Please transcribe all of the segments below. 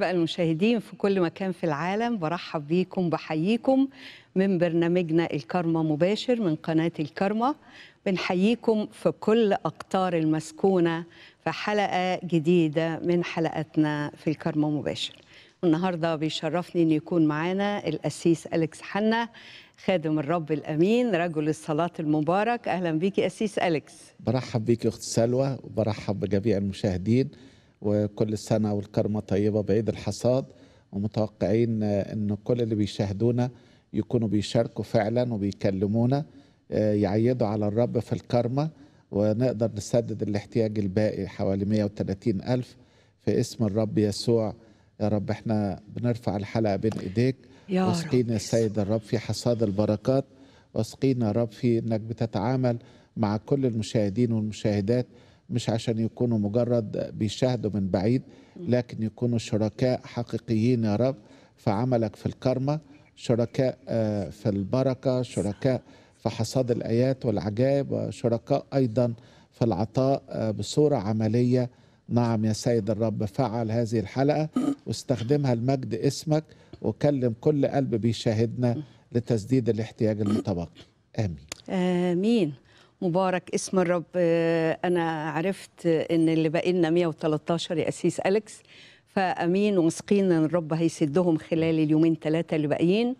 بقى المشاهدين في كل مكان في العالم برحب بيكم بحييكم من برنامجنا الكرمة مباشر من قناة الكرمة بنحييكم في كل أقطار المسكونة في حلقة جديدة من حلقاتنا في الكرمة مباشر النهاردة بيشرفني أن يكون معانا الأسيس أليكس حنا خادم الرب الأمين رجل الصلاة المبارك أهلا بيكي أسيس أليكس برحب بيكي أخت سلوى وبرحب بجميع المشاهدين وكل سنة والكرمة طيبة بعيد الحصاد ومتوقعين أن كل اللي بيشاهدونا يكونوا بيشاركوا فعلا وبيكلمونا آه، يعيدوا على الرب في الكرمة ونقدر نسدد الاحتياج الباقي حوالي 130 ألف في اسم الرب يسوع يا رب احنا بنرفع الحلقة بين إيديك واسقينا السيد الرب في حصاد البركات واسقينا يا رب في انك بتتعامل مع كل المشاهدين والمشاهدات مش عشان يكونوا مجرد بيشاهدوا من بعيد لكن يكونوا شركاء حقيقيين يا رب في عملك في الكرمة شركاء آه، في البركة شركاء في حصاد الآيات والعجائب وشركاء أيضا في العطاء آه، بصورة عملية نعم يا سيد الرب فعل هذه الحلقة واستخدمها لمجد اسمك وكلم كل قلب بيشاهدنا لتسديد الاحتياج المتبقي آمين آمين مبارك اسم الرب آه، انا عرفت ان اللي باقي لنا 113 يا اسيس اليكس فامين واثقين ان الرب هيسدهم خلال اليومين ثلاثه اللي باقيين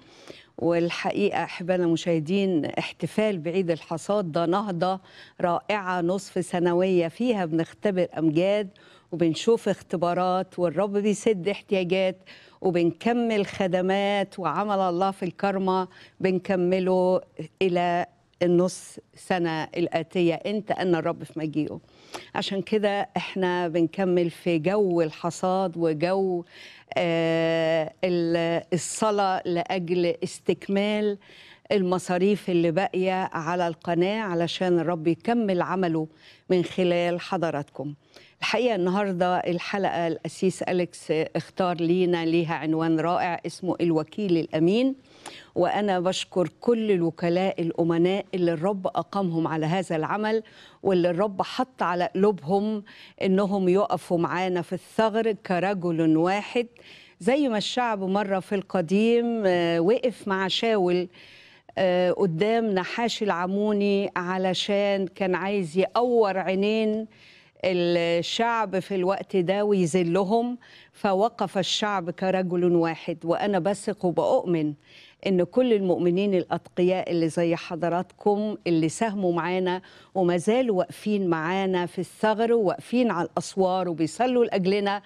والحقيقه احبائنا المشاهدين احتفال بعيد الحصاد ده نهضه رائعه نصف سنويه فيها بنختبر امجاد وبنشوف اختبارات والرب بيسد احتياجات وبنكمل خدمات وعمل الله في الكرمة بنكمله إلى النص سنة الآتية إن الرب في مجيئه عشان كده احنا بنكمل في جو الحصاد وجو آه، الصلاة لأجل استكمال المصاريف اللي باقية على القناة علشان الرب يكمل عمله من خلال حضراتكم الحقيقة النهاردة الحلقة الأسيس أليكس اختار لينا ليها عنوان رائع اسمه الوكيل الأمين وأنا بشكر كل الوكلاء الأمناء اللي الرب أقامهم على هذا العمل واللي الرب حط على قلوبهم إنهم يقفوا معانا في الثغر كرجل واحد زي ما الشعب مرة في القديم آه، وقف مع شاول آه، قدام نحاش العموني علشان كان عايز يقور عينين الشعب في الوقت ده ويذلهم فوقف الشعب كرجل واحد وأنا بثق وبأؤمن ان كل المؤمنين الاتقياء اللي زي حضراتكم اللي ساهموا معانا وما زالوا واقفين معانا في الثغر وواقفين على الاسوار وبيصلوا لاجلنا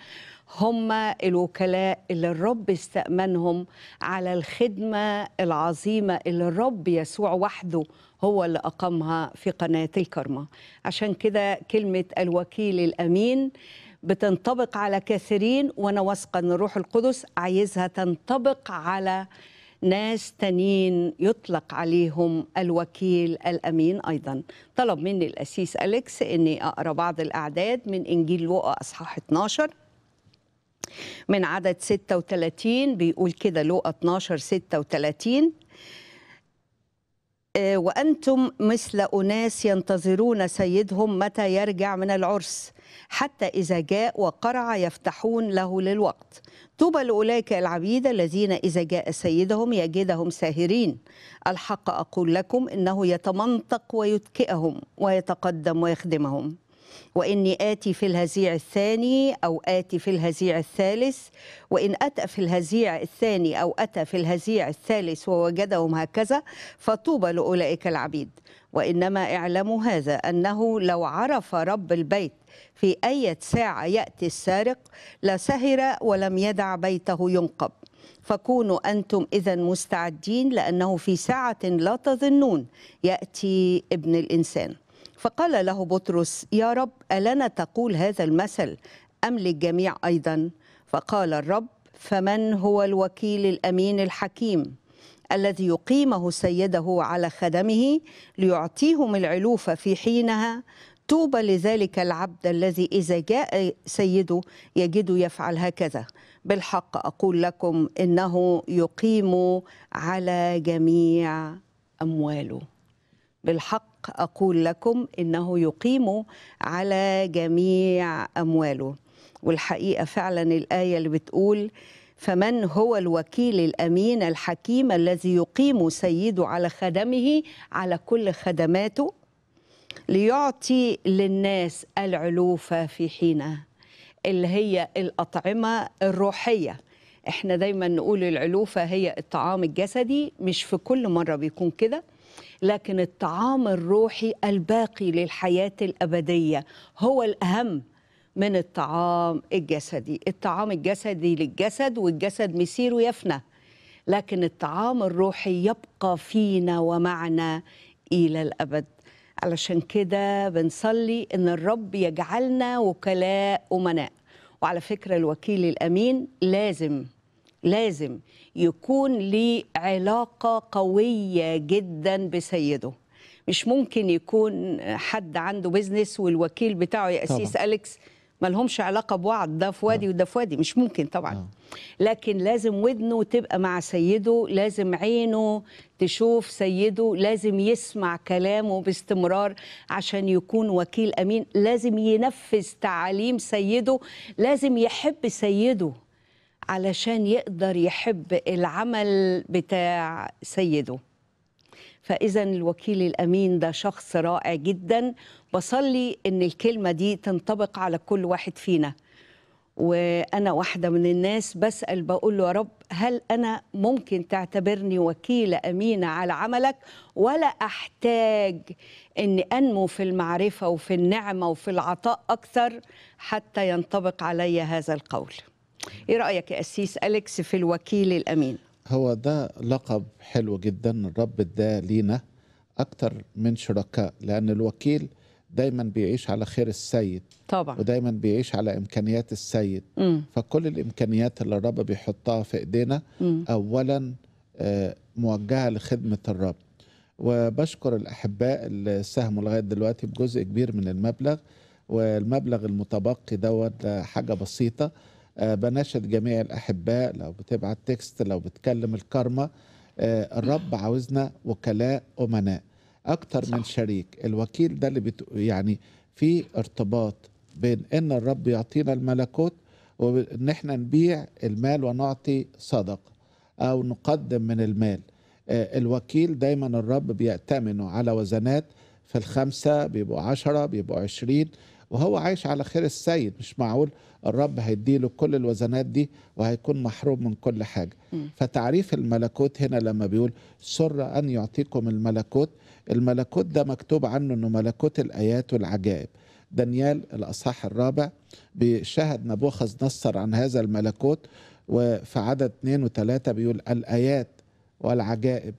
هم الوكلاء اللي الرب استأمنهم على الخدمة العظيمة اللي الرب يسوع وحده هو اللي أقامها في قناة الكرمة عشان كده كلمة الوكيل الأمين بتنطبق على كثيرين وأنا واثقة أن الروح القدس عايزها تنطبق على ناس تانيين يطلق عليهم الوكيل الأمين أيضا طلب مني الأسيس أليكس أني أقرأ بعض الأعداد من إنجيل لوقا أصحاح 12 من عدد 36 بيقول كده لوقا 12 36 آه، وأنتم مثل أناس ينتظرون سيدهم متى يرجع من العرس حتى إذا جاء وقرع يفتحون له للوقت طوبى لأولئك العبيد الذين إذا جاء سيدهم يجدهم ساهرين الحق أقول لكم إنه يتمنطق ويتكئهم ويتقدم ويخدمهم وإني آتي في الهزيع الثاني أو آتي في الهزيع الثالث وإن أتى في الهزيع الثاني أو أتى في الهزيع الثالث ووجدهم هكذا فطوبى لأولئك العبيد وإنما اعلموا هذا أنه لو عرف رب البيت في أي ساعة يأتي السارق لسهر ولم يدع بيته ينقب فكونوا أنتم إذا مستعدين لأنه في ساعة لا تظنون يأتي ابن الإنسان فقال له بطرس يا رب ألنا تقول هذا المثل أم للجميع أيضا فقال الرب فمن هو الوكيل الأمين الحكيم الذي يقيمه سيده على خدمه ليعطيهم العلوف في حينها طوبى لذلك العبد الذي إذا جاء سيده يجد يفعل هكذا بالحق أقول لكم إنه يقيم على جميع أمواله بالحق الحق أقول لكم إنه يقيم على جميع أمواله والحقيقة فعلا الآية اللي بتقول فمن هو الوكيل الامين الحكيم الذي يقيم سيده على خدمه على كل خدماته ليعطي للناس العلوفه في حينها اللي هي الاطعمه الروحيه احنا دايما نقول العلوفه هي الطعام الجسدي مش في كل مره بيكون كده لكن الطعام الروحي الباقي للحياة الأبدية هو الأهم من الطعام الجسدي الطعام الجسدي للجسد والجسد مسير ويفنى لكن الطعام الروحي يبقى فينا ومعنا إلى الأبد علشان كده بنصلي ان الرب يجعلنا وكلاء امناء وعلى فكره الوكيل الامين لازم لازم يكون ليه علاقة قوية جدا بسيده مش ممكن يكون حد عنده بيزنس والوكيل بتاعه يا أسيس أليكس مالهمش علاقة ببعض ده في وادي آه. وده في وادي مش ممكن طبعا آه. لكن لازم ودنه تبقى مع سيده لازم عينه تشوف سيده لازم يسمع كلامه باستمرار عشان يكون وكيل أمين لازم ينفذ تعاليم سيده لازم يحب سيده علشان يقدر يحب العمل بتاع سيده فإذا الوكيل الأمين ده شخص رائع جدا بصلي إن الكلمة دي تنطبق على كل واحد فينا وأنا واحدة من الناس بسأل بقول له يا رب هل أنا ممكن تعتبرني وكيلة أمينة على عملك ولا أحتاج أني أنمو في المعرفة وفي النعمة وفي العطاء أكثر حتى ينطبق علي هذا القول ايه رايك يا قسيس اليكس في الوكيل الامين هو ده لقب حلو جدا الرب ده لينا اكتر من شركاء لان الوكيل دايما بيعيش على خير السيد طبعا ودايما بيعيش على امكانيات السيد م. فكل الامكانيات اللي الرب بيحطها في ايدينا م. اولا آه، موجهه لخدمه الرب وبشكر الاحباء اللي ساهموا لغايه دلوقتي بجزء كبير من المبلغ والمبلغ المتبقي دوت آه، حاجه بسيطه آه، بناشد جميع الأحباء لو بتبعت تكست لو بتكلم الكارما آه، الرب عاوزنا وكلاء أمناء أكتر صح. من شريك الوكيل ده اللي بت... يعني في ارتباط بين إن الرب يعطينا الملكوت وإن إحنا نبيع المال ونعطي صدقة أو نقدم من المال آه، الوكيل دايما الرب بيأتمنه على وزنات في الخمسة بيبقوا عشرة بيبقوا عشرين وهو عايش على خير السيد مش معقول الرب هيديله كل الوزنات دي وهيكون محروم من كل حاجة م. فتعريف الملكوت هنا لما بيقول سر أن يعطيكم الملكوت الملكوت ده مكتوب عنه أنه ملكوت الآيات والعجائب دانيال الأصحاح الرابع بشهد نبوخذ نصر عن هذا الملكوت وفي عدد اثنين وثلاثة بيقول الآيات والعجائب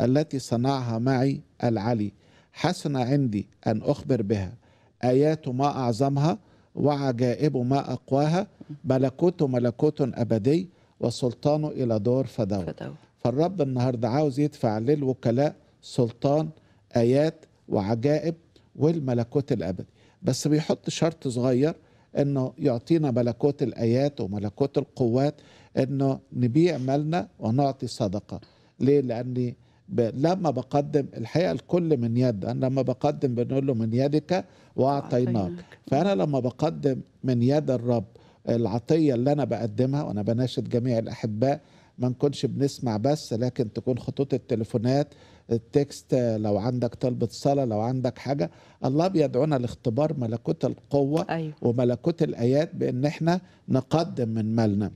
التي صنعها معي العلي حسن عندي أن أخبر بها آياته ما أعظمها وعجائبه ما أقواها ملكوته ملكوت أبدي وسلطانه إلى دور فدور, فدور. فالرب النهاردة عاوز يدفع للوكلاء سلطان آيات وعجائب والملكوت الأبدي بس بيحط شرط صغير انه يعطينا ملكوت الايات وملكوت القوات انه نبيع مالنا ونعطي صدقه ليه لاني لما بقدم الحقيقه الكل من يد انا لما بقدم بنقول له من يدك واعطيناك فانا لما بقدم من يد الرب العطيه اللي انا بقدمها وانا بناشد جميع الاحباء ما نكونش بنسمع بس لكن تكون خطوط التليفونات التكست لو عندك طلبة صلاة لو عندك حاجة الله بيدعونا لاختبار ملكوت القوة أيوة. وملكوت الآيات بأن احنا نقدم من مالنا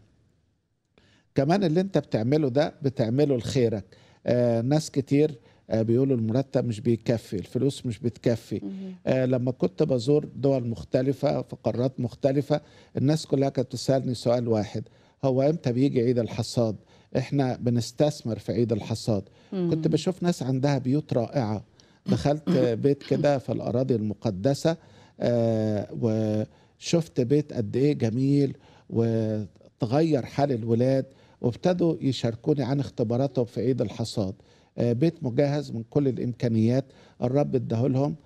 كمان اللي انت بتعمله ده بتعمله لخيرك آه، ناس كتير آه، بيقولوا المرتب مش بيكفي الفلوس مش بتكفي آه لما كنت بزور دول مختلفة في قارات مختلفة الناس كلها كانت تسألني سؤال واحد هو امتى بيجي عيد الحصاد احنا بنستثمر في عيد الحصاد مم. كنت بشوف ناس عندها بيوت رائعة دخلت بيت كده في الأراضي المقدسة آه وشفت بيت قد ايه جميل وتغير حال الولاد وابتدوا يشاركوني عن اختباراتهم في عيد الحصاد آه، بيت مجهز من كل الامكانيات الرب اداهولهم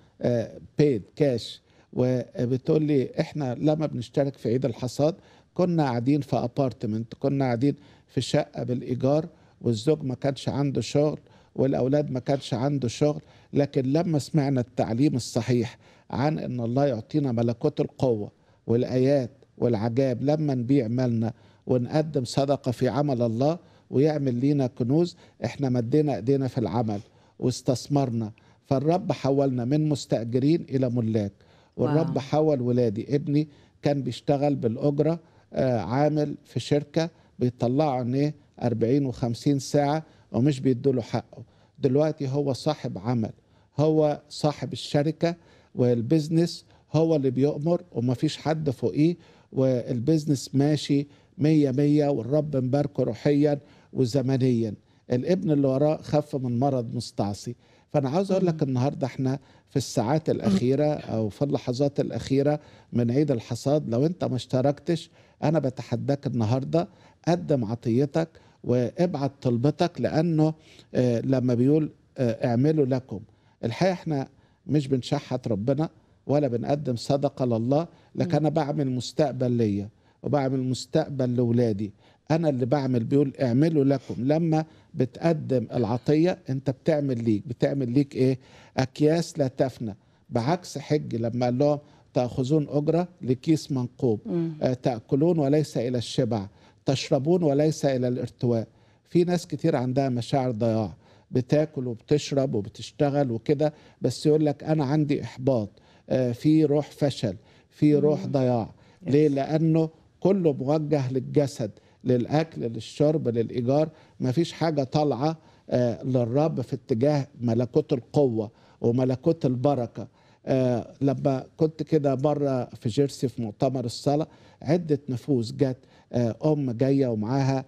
بيد آه، كاش وبتقول لي احنا لما بنشترك في عيد الحصاد كنا قاعدين في ابارتمنت كنا قاعدين في شقه بالايجار والزوج ما كانش عنده شغل والاولاد ما كانش عنده شغل لكن لما سمعنا التعليم الصحيح عن ان الله يعطينا ملكوت القوه والايات والعجاب لما نبيع مالنا ونقدم صدقة في عمل الله ويعمل لينا كنوز احنا مدينا ايدينا في العمل واستثمرنا فالرب حولنا من مستأجرين إلى ملاك والرب واو. حول ولادي ابني كان بيشتغل بالأجرة آه، عامل في شركة بيطلعوا إيه، عينيه 40 و50 ساعة ومش بيدوا له حقه دلوقتي هو صاحب عمل هو صاحب الشركة والبزنس هو اللي بيؤمر ومفيش حد فوقيه والبزنس ماشي مية مية والرب مباركه روحيا وزمنيا الابن اللي وراه خف من مرض مستعصي فانا عاوز اقول لك النهارده احنا في الساعات الاخيره او في اللحظات الاخيره من عيد الحصاد لو انت ما اشتركتش انا بتحداك النهارده قدم عطيتك وابعت طلبتك لانه آه، لما بيقول آه، اعملوا لكم الحقيقه احنا مش بنشحت ربنا ولا بنقدم صدقه لله لكن انا بعمل مستقبل ليا وبعمل مستقبل لاولادي انا اللي بعمل بيقول اعملوا لكم لما بتقدم العطيه انت بتعمل ليك بتعمل ليك ايه اكياس لا تفنى بعكس حج لما قال لهم تاخذون اجره لكيس منقوب آه تاكلون وليس الى الشبع تشربون وليس الى الارتواء في ناس كتير عندها مشاعر ضياع بتاكل وبتشرب وبتشتغل وكده بس يقول لك انا عندي احباط آه في روح فشل في روح ضياع ليه لانه كله موجه للجسد للاكل للشرب للايجار مفيش حاجه طالعه آه، للرب في اتجاه ملكوت القوه وملكوت البركه آه، لما كنت كده بره في جيرسي في مؤتمر الصلاه عده نفوس جت آه، ام جايه ومعاها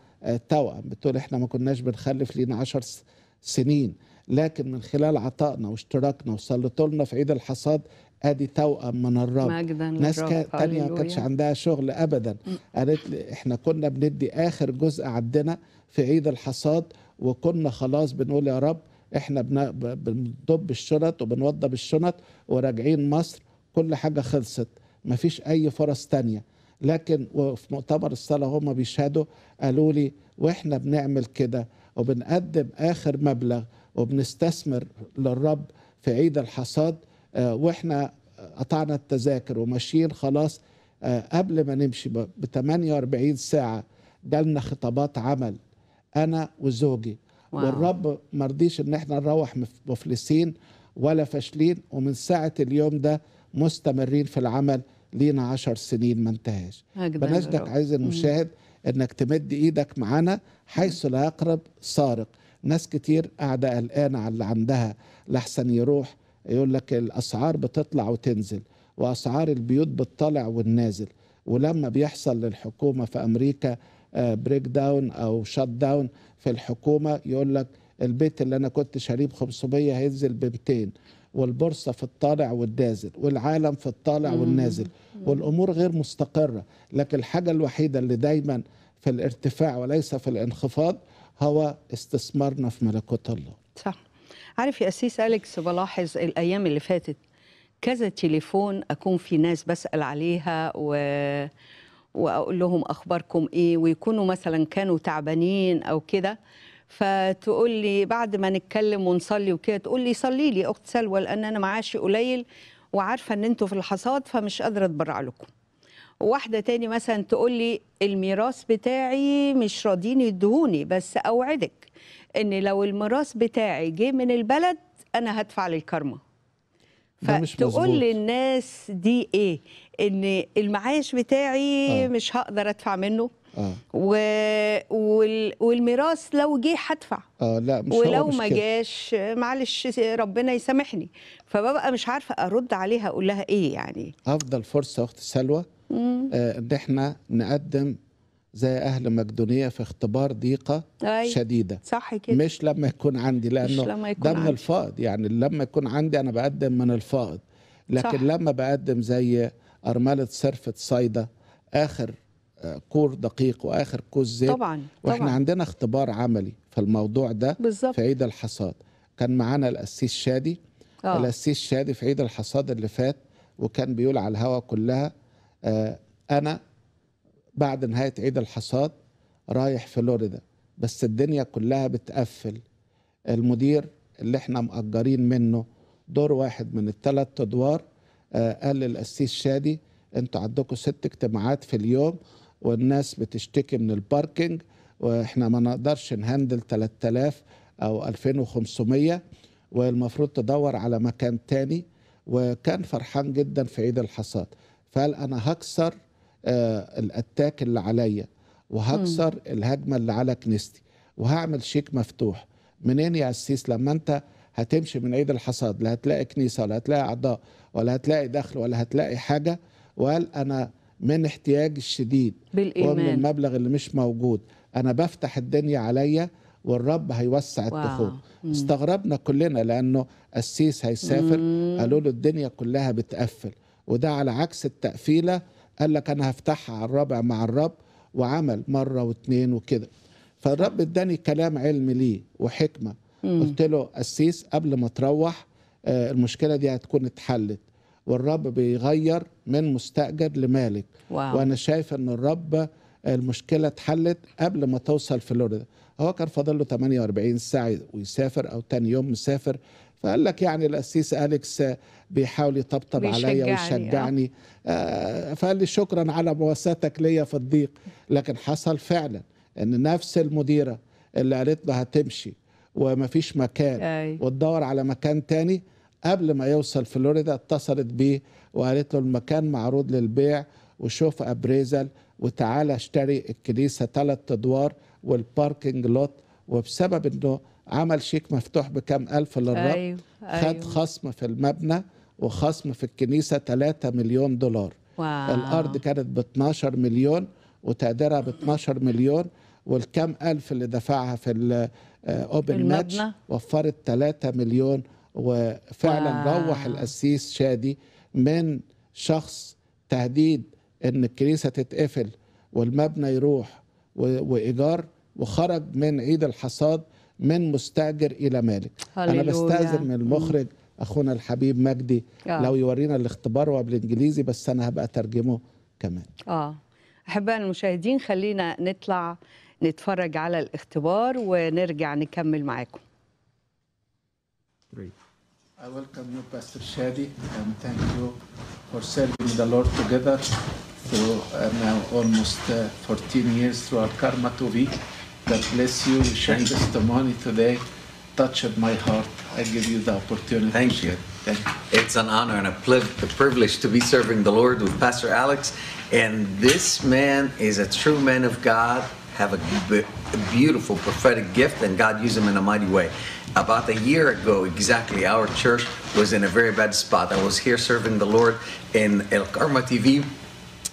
توأم بتقول احنا ما كناش بنخلف لينا عشر سنين لكن من خلال عطائنا واشتراكنا وصلتوا لنا في عيد الحصاد ادي توأم من الرب مجداً ناس تانية ما كانش عندها شغل ابدا قالت لي احنا كنا بندي اخر جزء عندنا في عيد الحصاد وكنا خلاص بنقول يا رب احنا بنضب الشنط وبنوضب الشنط وراجعين مصر كل حاجه خلصت مفيش اي فرص تانية لكن وفي مؤتمر الصلاه هم بيشهدوا قالوا لي واحنا بنعمل كده وبنقدم اخر مبلغ وبنستثمر للرب في عيد الحصاد آه، واحنا قطعنا التذاكر وماشيين خلاص آه، قبل ما نمشي ب 48 ساعه جالنا خطابات عمل انا وزوجي واو. والرب ما رضيش ان احنا نروح مفلسين ولا فاشلين ومن ساعه اليوم ده مستمرين في العمل لينا عشر سنين ما انتهاش بنجدك عايز المشاهد انك تمد ايدك معانا حيث لا يقرب سارق ناس كتير قاعده قلقانه على اللي عندها لحسن يروح يقول لك الاسعار بتطلع وتنزل واسعار البيوت بتطلع والنازل ولما بيحصل للحكومه في امريكا بريك آه، داون او شت داون في الحكومه يقول لك البيت اللي انا كنت شاريه ب 500 هينزل ب 200 والبورصه في الطالع والنازل والعالم في الطالع والنازل والامور غير مستقره لكن الحاجه الوحيده اللي دايما في الارتفاع وليس في الانخفاض هو استثمارنا في ملكوت الله صح عارف يا أسيس أليكس بلاحظ الأيام اللي فاتت كذا تليفون أكون في ناس بسأل عليها و... وأقول لهم أخباركم إيه ويكونوا مثلا كانوا تعبانين أو كده فتقول لي بعد ما نتكلم ونصلي وكده تقول لي صلي لي أخت سلوى لأن أنا معاشي قليل وعارفة أن أنتوا في الحصاد فمش قادرة أتبرع لكم واحده تاني مثلا تقول لي الميراث بتاعي مش راضيين يدهوني بس اوعدك ان لو الميراث بتاعي جه من البلد انا هدفع للكرمه فتقول للناس دي ايه ان المعاش بتاعي آه. مش هقدر ادفع منه آه. و... وال... والميراث لو جه هدفع آه لا مش ولو ما جاش معلش ربنا يسامحني فببقى مش عارفه ارد عليها اقول لها ايه يعني افضل فرصه اخت سلوى آه، ان احنا نقدم زي اهل مقدونيه في اختبار ضيقه أي. شديده صح كده مش لما يكون عندي لانه لما يكون ده من الفائض يعني لما يكون عندي انا بقدم من الفائض لكن صح. لما بقدم زي ارمله صرفه صيدا اخر آه، كور دقيق واخر كوز زيت طبعا واحنا طبعا. عندنا اختبار عملي في الموضوع ده بالزبط. في عيد الحصاد كان معانا القسيس شادي آه. القسيس شادي في عيد الحصاد اللي فات وكان بيقول على الهواء كلها آه، انا بعد نهايه عيد الحصاد رايح فلوريدا بس الدنيا كلها بتقفل المدير اللي احنا مأجرين منه دور واحد من الثلاث ادوار آه، قال للقسيس شادي انتوا عندكم ست اجتماعات في اليوم والناس بتشتكي من الباركينج واحنا ما نقدرش نهندل 3000 او 2500 والمفروض تدور على مكان تاني وكان فرحان جدا في عيد الحصاد فقال انا هكسر آه، الاتاك اللي عليا وهكسر الهجمه اللي على كنيستي وهعمل شيك مفتوح منين يا قسيس لما انت هتمشي من عيد الحصاد لا هتلاقي كنيسه ولا هتلاقي اعضاء ولا هتلاقي دخل ولا هتلاقي حاجه وقال انا من احتياجي الشديد بالإيمان. ومن المبلغ اللي مش موجود انا بفتح الدنيا عليا والرب هيوسع الدخول استغربنا كلنا لانه قسيس هيسافر قالوا له الدنيا كلها بتقفل وده على عكس التقفيلة قال لك أنا هفتحها على الرابع مع الرب وعمل مرة واتنين وكده فالرب اداني كلام علمي ليه وحكمة مم. قلت له أسيس قبل ما تروح آه، المشكلة دي هتكون اتحلت والرب بيغير من مستأجر لمالك واو. وأنا شايف أن الرب آه، المشكلة اتحلت قبل ما توصل فلوريدا هو كان فاضل له 48 ساعة ويسافر أو تاني يوم مسافر فقال لك يعني القسيس أليكس بيحاول يطبطب عليا آه. ويشجعني آه. فقال لي شكرا على مواساتك ليا في الضيق لكن حصل فعلا ان نفس المديرة اللي قالت له هتمشي ومفيش مكان أي. وتدور على مكان تاني قبل ما يوصل فلوريدا اتصلت بيه وقالت له المكان معروض للبيع وشوف ابريزل وتعالى اشتري الكنيسة ثلاث ادوار والباركنج لوت وبسبب انه عمل شيك مفتوح بكام ألف للرب أيوه. أيوه. خد أيوه. خصم في المبنى وخصم في الكنيسة 3 مليون دولار واو. الأرض كانت ب 12 مليون وتقديرها ب 12 مليون والكام ألف اللي دفعها في الأوبن آه، ماتش وفرت 3 مليون وفعلا واو. روح القسيس شادي من شخص تهديد ان الكنيسه تتقفل والمبنى يروح وايجار وخرج من عيد الحصاد من مستاجر الى مالك هللويا. انا بستاذن من المخرج اخونا الحبيب مجدي آه. لو يورينا الاختبار هو بالانجليزي بس انا هبقى ترجمه كمان اه احبائنا المشاهدين خلينا نطلع نتفرج على الاختبار ونرجع نكمل معاكم I welcome you, Pastor Shadi, and thank you for serving the Lord together for uh, now almost uh, 14 years through our Karma TV. that bless you, sharing testimony today, touched my heart. I give you the opportunity. Thank you. Thank you. It's an honor and a privilege to be serving the Lord with Pastor Alex. And this man is a true man of God, have a, beautiful prophetic gift, and God used him in a mighty way. About a year ago, exactly, our church was in a very bad spot. I was here serving the Lord in El Karma TV,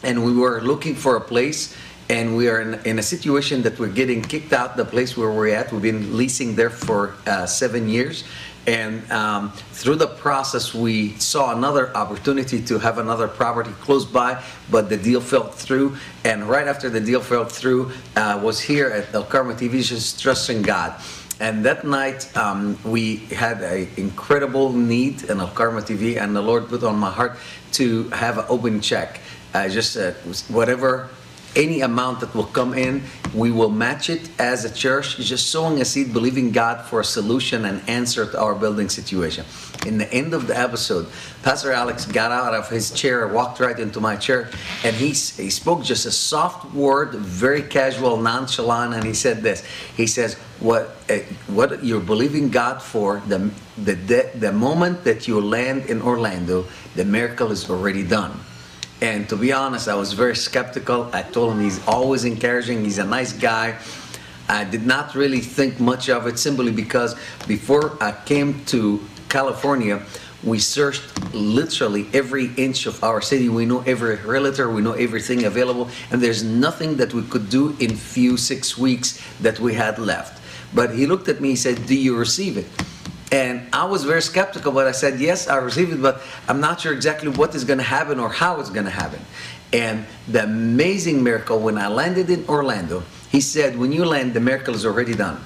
and we were looking for a place and we are in, in, a situation that we're getting kicked out the place where we're at. We've been leasing there for uh, seven years. And um, through the process, we saw another opportunity to have another property close by, but the deal fell through. And right after the deal fell through, uh, was here at El Karma TV, just trusting God. And that night, um, we had an incredible need in Al Karma TV, and the Lord put on my heart to have an open check. Uh, just uh, whatever any amount that will come in, we will match it as a church, just sowing a seed, believing God for a solution and answer to our building situation. In the end of the episode, Pastor Alex got out of his chair, walked right into my chair, and he, he spoke just a soft word, very casual, nonchalant, and he said this. He says, what, uh, what you're believing God for, the, the, the moment that you land in Orlando, the miracle is already done. And to be honest, I was very skeptical. I told him he's always encouraging, he's a nice guy. I did not really think much of it simply because before I came to California, we searched literally every inch of our city. We know every realtor, we know everything available, and there's nothing that we could do in few six weeks that we had left. But he looked at me, he said, do you receive it? And I was very skeptical, but I said, yes, I received it, but I'm not sure exactly what is going to happen or how it's going to happen. And the amazing miracle when I landed in Orlando, he said, when you land, the miracle is already done.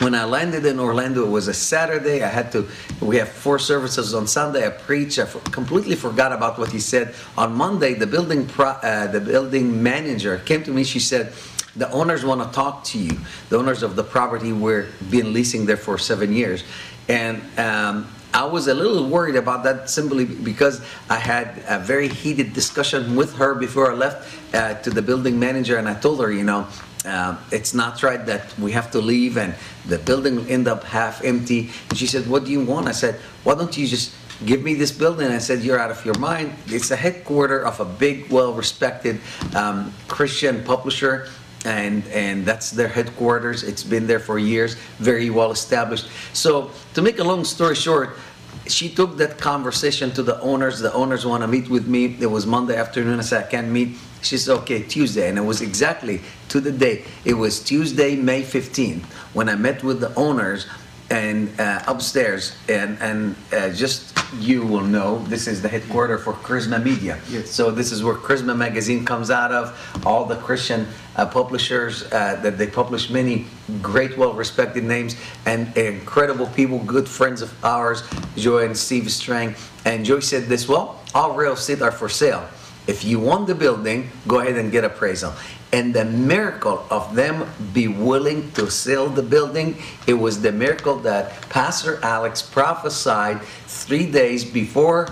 When I landed in Orlando, it was a Saturday. I had to, we have four services on Sunday. I preached. I completely forgot about what he said. On Monday, the building, pro, uh, the building manager came to me. She said, the owners want to talk to you. The owners of the property were been leasing there for seven years. And um, I was a little worried about that simply because I had a very heated discussion with her before I left uh, to the building manager, and I told her, you know, uh, it's not right that we have to leave and the building will end up half empty. And she said, what do you want? I said, why don't you just give me this building? I said, you're out of your mind. It's a headquarter of a big, well-respected um, Christian publisher and, and that's their headquarters. It's been there for years, very well established. So to make a long story short, she took that conversation to the owners. The owners want to meet with me. It was Monday afternoon. I said, I can't meet. She said, okay, Tuesday. And it was exactly to the day. It was Tuesday, May 15th, when I met with the owners and uh, upstairs, and and uh, just you will know this is the headquarters for Charisma Media. Yes. So this is where Charisma magazine comes out of. All the Christian uh, publishers uh, that they publish many great, well-respected names and incredible people, good friends of ours, Joy and Steve Strang. And Joy said this: Well, all real estate are for sale. If you want the building, go ahead and get appraisal and the miracle of them be willing to sell the building. It was the miracle that Pastor Alex prophesied three days before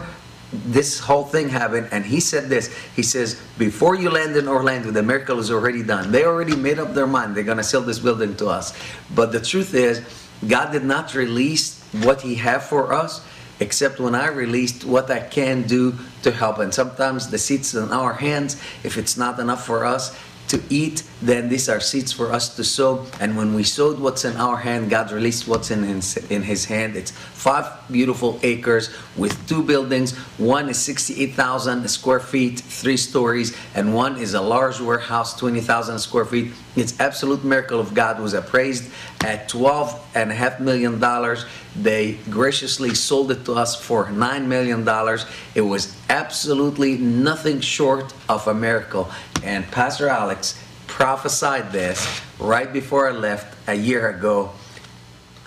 this whole thing happened and he said this he says before you land in orlando the miracle is already done they already made up their mind they're going to sell this building to us but the truth is god did not release what he had for us except when I released what I can do to help. And sometimes the seat's in our hands. If it's not enough for us, to eat then these are seeds for us to sow. And when we sowed what's in our hand, God released what's in his, in his hand. It's five beautiful acres with two buildings. One is 68,000 square feet, three stories, and one is a large warehouse, 20,000 square feet. It's absolute miracle of God was appraised at 12 and a half million dollars. They graciously sold it to us for nine million dollars. It was absolutely nothing short of a miracle. And Pastor Alex prophesied this right before I left a year ago.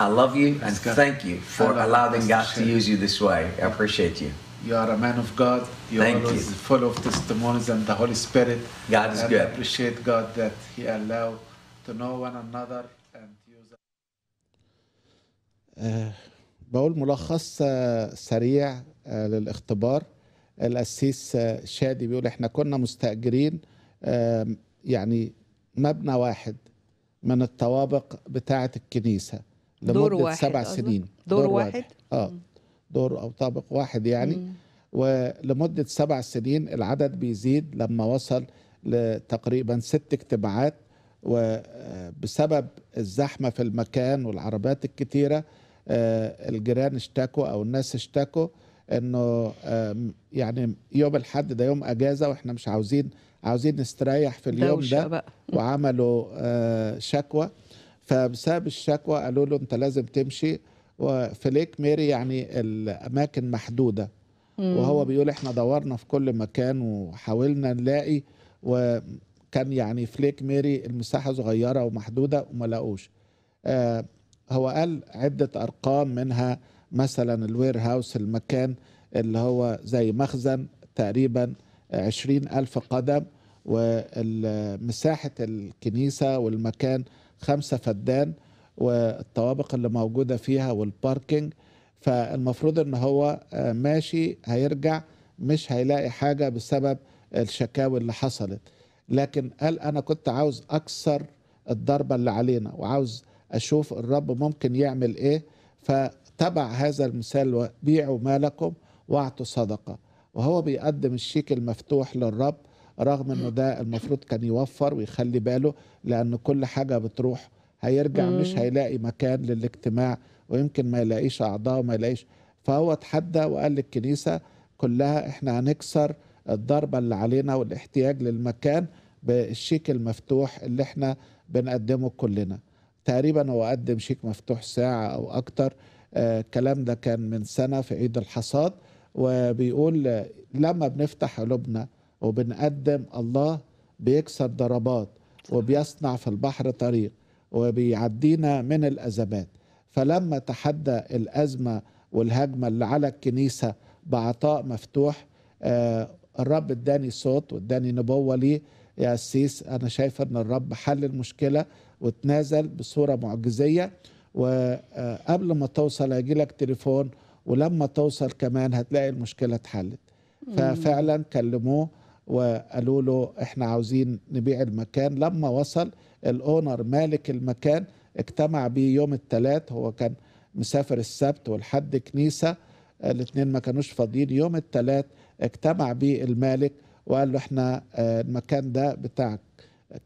I love you and thank you for allowing God to use you this way. I appreciate you. You are a man of God. You're Thank always you. full of testimonies and the Holy Spirit. God is and good. I appreciate God that He allowed to know one another and use us. Uh, بقول ملخص سريع للاختبار القسيس شادي بيقول احنا كنا مستأجرين يعني مبنى واحد من الطوابق بتاعة الكنيسة لمدة دور واحد سبع سنين دور, دور واحد. واحد اه دور أو طابق واحد يعني مم. ولمدة سبع سنين العدد بيزيد لما وصل لتقريبا ست اجتماعات وبسبب آه، الزحمة في المكان والعربات الكتيرة آه، الجيران اشتكوا أو الناس اشتكوا انه آه، يعني يوم الحد ده يوم اجازه واحنا مش عاوزين عاوزين نستريح في اليوم ده بقى. وعملوا آه، شكوى فبسبب الشكوى قالوا له انت لازم تمشي وفليك ميري يعني الاماكن محدوده مم. وهو بيقول احنا دورنا في كل مكان وحاولنا نلاقي وكان يعني فليك ميري المساحه صغيره ومحدوده وما لاقوش آه هو قال عده ارقام منها مثلا الوير هاوس المكان اللي هو زي مخزن تقريبا عشرين ألف قدم ومساحة الكنيسة والمكان خمسة فدان والطوابق اللي موجودة فيها والباركينج فالمفروض ان هو آه، ماشي هيرجع مش هيلاقي حاجة بسبب الشكاوي اللي حصلت لكن قال انا كنت عاوز اكسر الضربة اللي علينا وعاوز اشوف الرب ممكن يعمل ايه فتبع هذا المثال بيعوا مالكم واعطوا صدقه وهو بيقدم الشيك المفتوح للرب رغم انه ده المفروض كان يوفر ويخلي باله لان كل حاجه بتروح هيرجع مش هيلاقي مكان للاجتماع ويمكن ما يلاقيش اعضاء وما يلاقيش فهو اتحدى وقال للكنيسه كلها احنا هنكسر الضربه اللي علينا والاحتياج للمكان بالشيك المفتوح اللي احنا بنقدمه كلنا تقريبا هو قدم شيك مفتوح ساعه او اكتر آه، الكلام آه ده كان من سنه في عيد الحصاد وبيقول لما بنفتح قلوبنا وبنقدم الله بيكسر ضربات وبيصنع في البحر طريق وبيعدينا من الأزمات فلما تحدى الأزمة والهجمة اللي على الكنيسة بعطاء مفتوح آه، الرب اداني صوت واداني نبوة ليه يا أسيس أنا شايف أن الرب حل المشكلة وتنازل بصورة معجزية وقبل ما توصل هيجي لك تليفون ولما توصل كمان هتلاقي المشكله اتحلت ففعلا كلموه وقالوا له احنا عاوزين نبيع المكان لما وصل الاونر مالك المكان اجتمع بيه يوم الثلاث هو كان مسافر السبت والحد كنيسه الاثنين ما كانوش فاضيين يوم الثلاث اجتمع بيه المالك وقال له احنا آه، المكان ده بتاع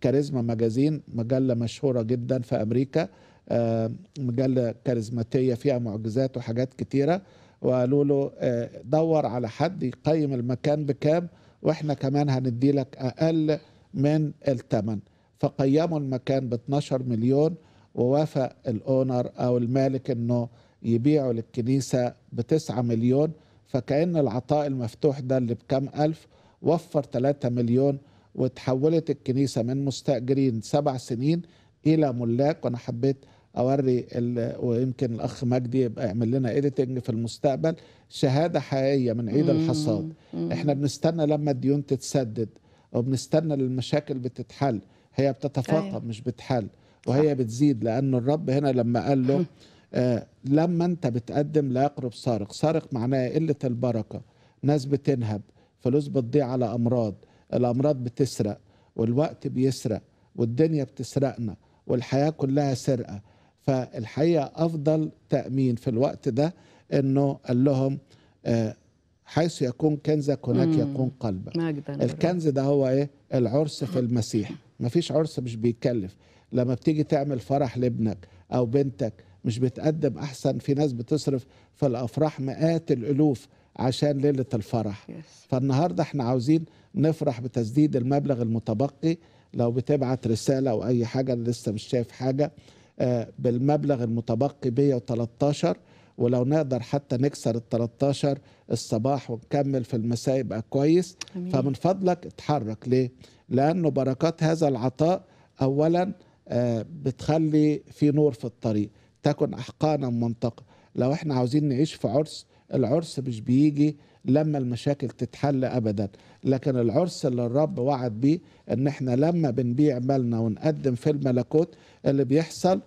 كاريزما مجازين مجله مشهوره جدا في امريكا آه، مجله كاريزماتيه فيها معجزات وحاجات كتيره وقالوا له آه، دور على حد يقيم المكان بكام واحنا كمان هندي لك اقل من الثمن فقيموا المكان ب 12 مليون ووافق الاونر او المالك انه يبيعه للكنيسه ب 9 مليون فكأن العطاء المفتوح ده اللي بكام ألف وفر 3 مليون وتحولت الكنيسة من مستأجرين سبع سنين إلى ملاك وأنا حبيت اوري ويمكن الاخ مجدي يبقى يعمل لنا ايديتنج في المستقبل شهاده حقيقيه من عيد الحصاد احنا بنستنى لما الديون تتسدد وبنستنى المشاكل بتتحل هي بتتفاقم أيوة. مش بتحل وهي صح. بتزيد لانه الرب هنا لما قال له آه لما انت بتقدم لا يقرب سارق سارق معناه قله البركه ناس بتنهب فلوس بتضيع على امراض الامراض بتسرق والوقت بيسرق والدنيا بتسرقنا والحياه كلها سرقه فالحقيقه افضل تامين في الوقت ده انه قال لهم آه، حيث يكون كنزك هناك يكون قلبك الكنز ده هو ايه العرس في المسيح مفيش عرس مش بيكلف لما بتيجي تعمل فرح لابنك او بنتك مش بتقدم احسن في ناس بتصرف في الافراح مئات الالوف عشان ليله الفرح فالنهارده احنا عاوزين نفرح بتسديد المبلغ المتبقي لو بتبعت رساله او اي حاجه لسه مش شايف حاجه آه، بالمبلغ المتبقي 113 ولو نقدر حتى نكسر ال 13 الصباح ونكمل في المساء يبقى كويس أمين. فمن فضلك اتحرك ليه؟ لأنه بركات هذا العطاء أولا آه، بتخلي في نور في الطريق تكن أحقانا منطقة لو احنا عاوزين نعيش في عرس العرس مش بيجي لما المشاكل تتحل ابدا لكن العرس اللي الرب وعد بيه ان احنا لما بنبيع مالنا ونقدم في الملكوت اللي بيحصل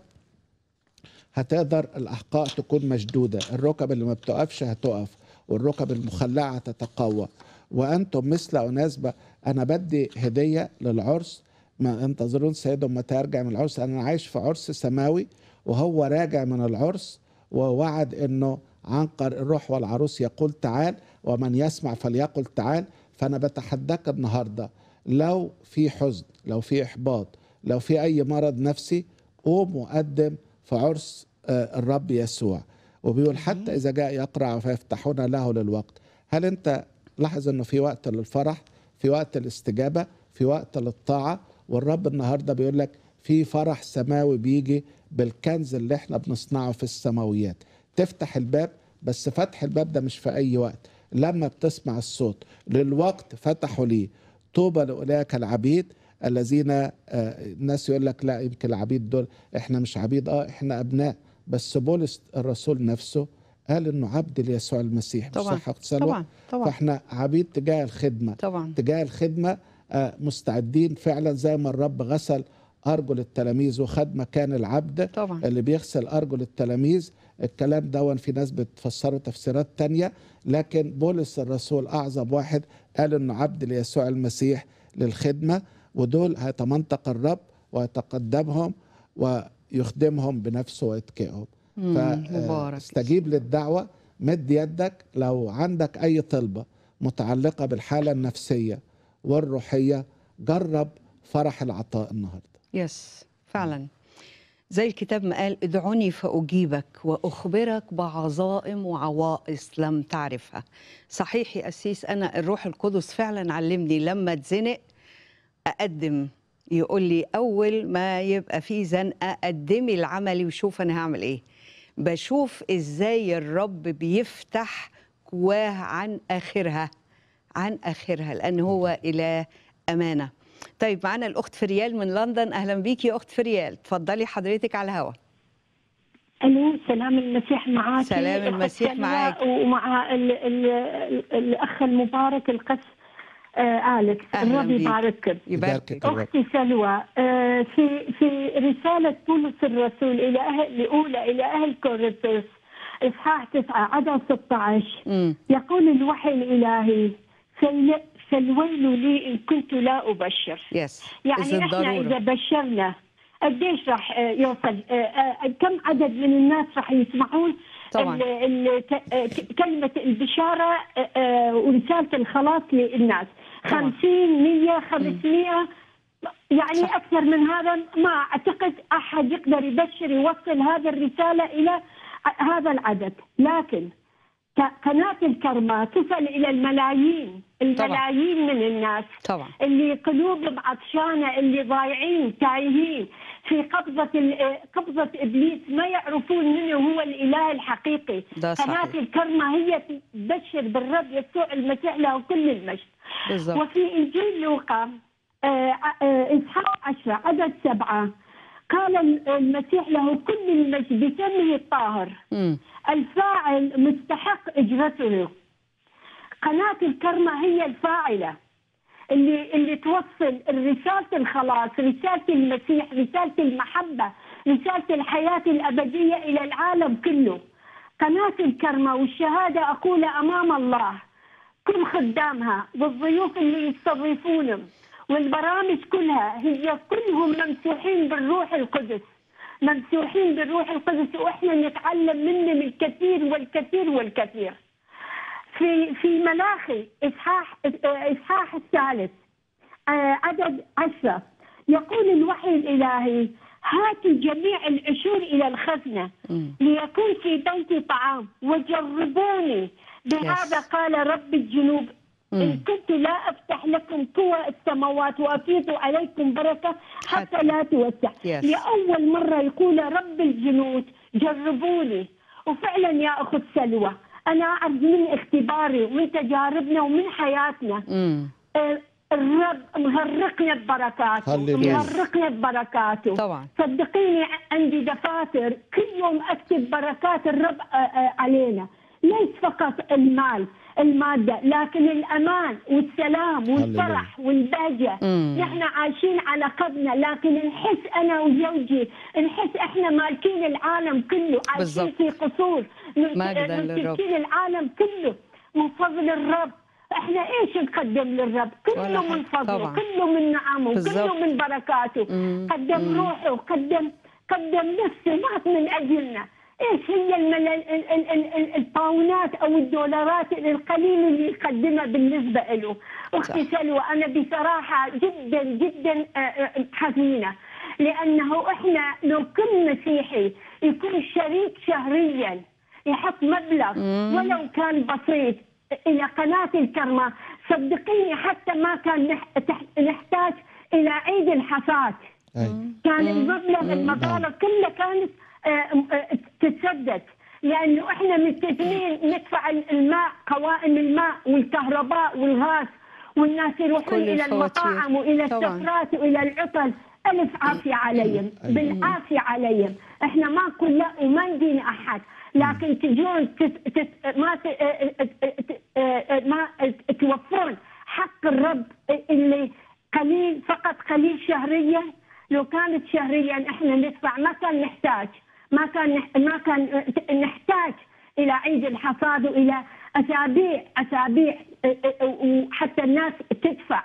هتقدر الاحقاق تكون مشدوده الركب اللي ما بتقفش هتقف والركب المخلعه تتقوى وانتم مثل اناس انا بدي هديه للعرس ما انتظرون سيدهم متى يرجع من العرس انا عايش في عرس سماوي وهو راجع من العرس ووعد انه عنقر الروح والعروس يقول تعال ومن يسمع فليقل تعال فأنا بتحداك النهاردة لو في حزن لو في إحباط لو في أي مرض نفسي قوم وقدم في عرس آه، الرب يسوع وبيقول حتى إذا جاء يقرع فيفتحون له للوقت هل أنت لاحظ أنه في وقت للفرح في وقت الاستجابة في وقت للطاعة والرب النهاردة بيقول لك في فرح سماوي بيجي بالكنز اللي احنا بنصنعه في السماويات تفتح الباب بس فتح الباب ده مش في أي وقت لما بتسمع الصوت للوقت فتحوا لي طوبى لاولئك العبيد الذين آه، الناس يقول لك لا يمكن العبيد دول احنا مش عبيد اه احنا ابناء بس بولس الرسول نفسه قال انه عبد ليسوع المسيح طبعا صح طبعا طبعا فاحنا عبيد تجاه الخدمه طبعا تجاه الخدمه آه، مستعدين فعلا زي ما الرب غسل ارجل التلاميذ وخد مكان العبد طبعا اللي بيغسل ارجل التلاميذ الكلام دون في ناس بتفسره تفسيرات تانية لكن بولس الرسول أعظم واحد قال أنه عبد ليسوع المسيح للخدمة ودول هيتمنطق الرب ويتقدمهم ويخدمهم بنفسه ويتكئهم فاستجيب للدعوة مد يدك لو عندك أي طلبة متعلقة بالحالة النفسية والروحية جرب فرح العطاء النهاردة يس فعلا زي الكتاب ما قال ادعوني فأجيبك وأخبرك بعظائم وعوائص لم تعرفها صحيح يا أسيس أنا الروح القدس فعلا علمني لما اتزنق أقدم يقول لي أول ما يبقى في زنقة قدمي العمل وشوف أنا هعمل إيه بشوف إزاي الرب بيفتح جواه عن آخرها عن آخرها لأن هو إله أمانة طيب معانا الاخت فريال من لندن اهلا بيكي يا اخت فريال تفضلي حضرتك على الهواء الو سلام المسيح معاك سلام المسيح معاك ومع الـ الـ الـ الاخ المبارك القس آه، آلك الرب يبارك اختي سلوى آه، في في رساله بولس الرسول الى اهل الاولى الى اهل كورنثوس اصحاح 9 عدد 16 م. يقول الوحي الالهي فالويل لي إن كنت لا أبشر yes. يعني إحنا إذا بشرنا قديش راح آه، يوصل آه، آه، كم عدد من الناس راح يسمعون طبعا كلمة البشارة ورسالة الخلاص للناس 50 100 500 يعني صح. أكثر من هذا ما أعتقد أحد يقدر يبشر يوصل هذه الرسالة إلى هذا العدد لكن قناة الكرمة تصل إلى الملايين الملايين طبعا. من الناس طبعا. اللي قلوبهم عطشانة اللي ضايعين تايهين في قبضة إيه، قبضة إبليس ما يعرفون من هو الإله الحقيقي قناة الكرمة هي تبشر بالرب يسوع المسيح له كل المجد وفي إنجيل لوقا آه، آه، إسحاق عشرة عدد سبعة قال المسيح له كل المجد بسمه الطاهر الفاعل مستحق اجرته قناة الكرمة هي الفاعلة اللي اللي توصل رسالة الخلاص، رسالة المسيح، رسالة المحبة، رسالة الحياة الأبدية إلى العالم كله. قناة الكرمة والشهادة أقول أمام الله كل خدامها والضيوف اللي يستضيفونهم والبرامج كلها هي كلهم ممسوحين بالروح القدس ممسوحين بالروح القدس واحنا نتعلم منهم الكثير والكثير والكثير في في ملاخي اصحاح اصحاح الثالث آه، عدد عشرة يقول الوحي الالهي هاتوا جميع العشور الى الخزنه ليكون في بيتي طعام وجربوني بهذا قال رب الجنوب إن كنت لا أفتح لكم قوى السماوات وأفيض عليكم بركة حتى لا توسع yes. لأول مرة يقول رب الجنود جربوني وفعلا يا أخت سلوى أنا أعرف من اختباري ومن تجاربنا ومن حياتنا mm. الرب مغرقنا ببركاته مغرقنا ببركاته طبعا صدقيني عندي دفاتر كل يوم اكتب بركات الرب آه، آه، علينا ليس فقط المال الماده لكن الامان والسلام والفرح والبهجه نحن عايشين على قدنا لكن نحس انا وزوجي نحس احنا مالكين العالم كله عايشين في قصور مالكين العالم كله من فضل الرب احنا ايش نقدم للرب؟ كله من فضله، طبعا. كله من نعمه، بالزبط. كله من بركاته، مم. قدم مم. روحه، قدم قدم نفسه مات من اجلنا، ايش هي المل... ال... ال... ال... الباونات او الدولارات القليله اللي يقدمها بالنسبه له اختي سلوى انا بصراحه جدا جدا آه، آه، حزينه لانه احنا لو كل مسيحي يكون شريك شهريا يحط مبلغ ولو كان بسيط الى قناه الكرمه صدقيني حتى ما كان نحتاج الى عيد الحصاد كان المبلغ المطالب كله كانت تتسدد لانه احنا مستثمرين ندفع الماء قوائم الماء والكهرباء والغاز والناس يروحون الى المطاعم والى السفرات والى العطل الف عافيه أيوة. عليهم أيوة. بالعافيه عليهم احنا ما كنا وما ندين احد لكن تجون ما آه، آه، آه، ما توفرون حق الرب اللي قليل فقط قليل شهريا لو كانت شهريا احنا ندفع ما كان نحتاج ما كان ما كان نحتاج الى عيد الحصاد والى اسابيع اسابيع وحتى الناس تدفع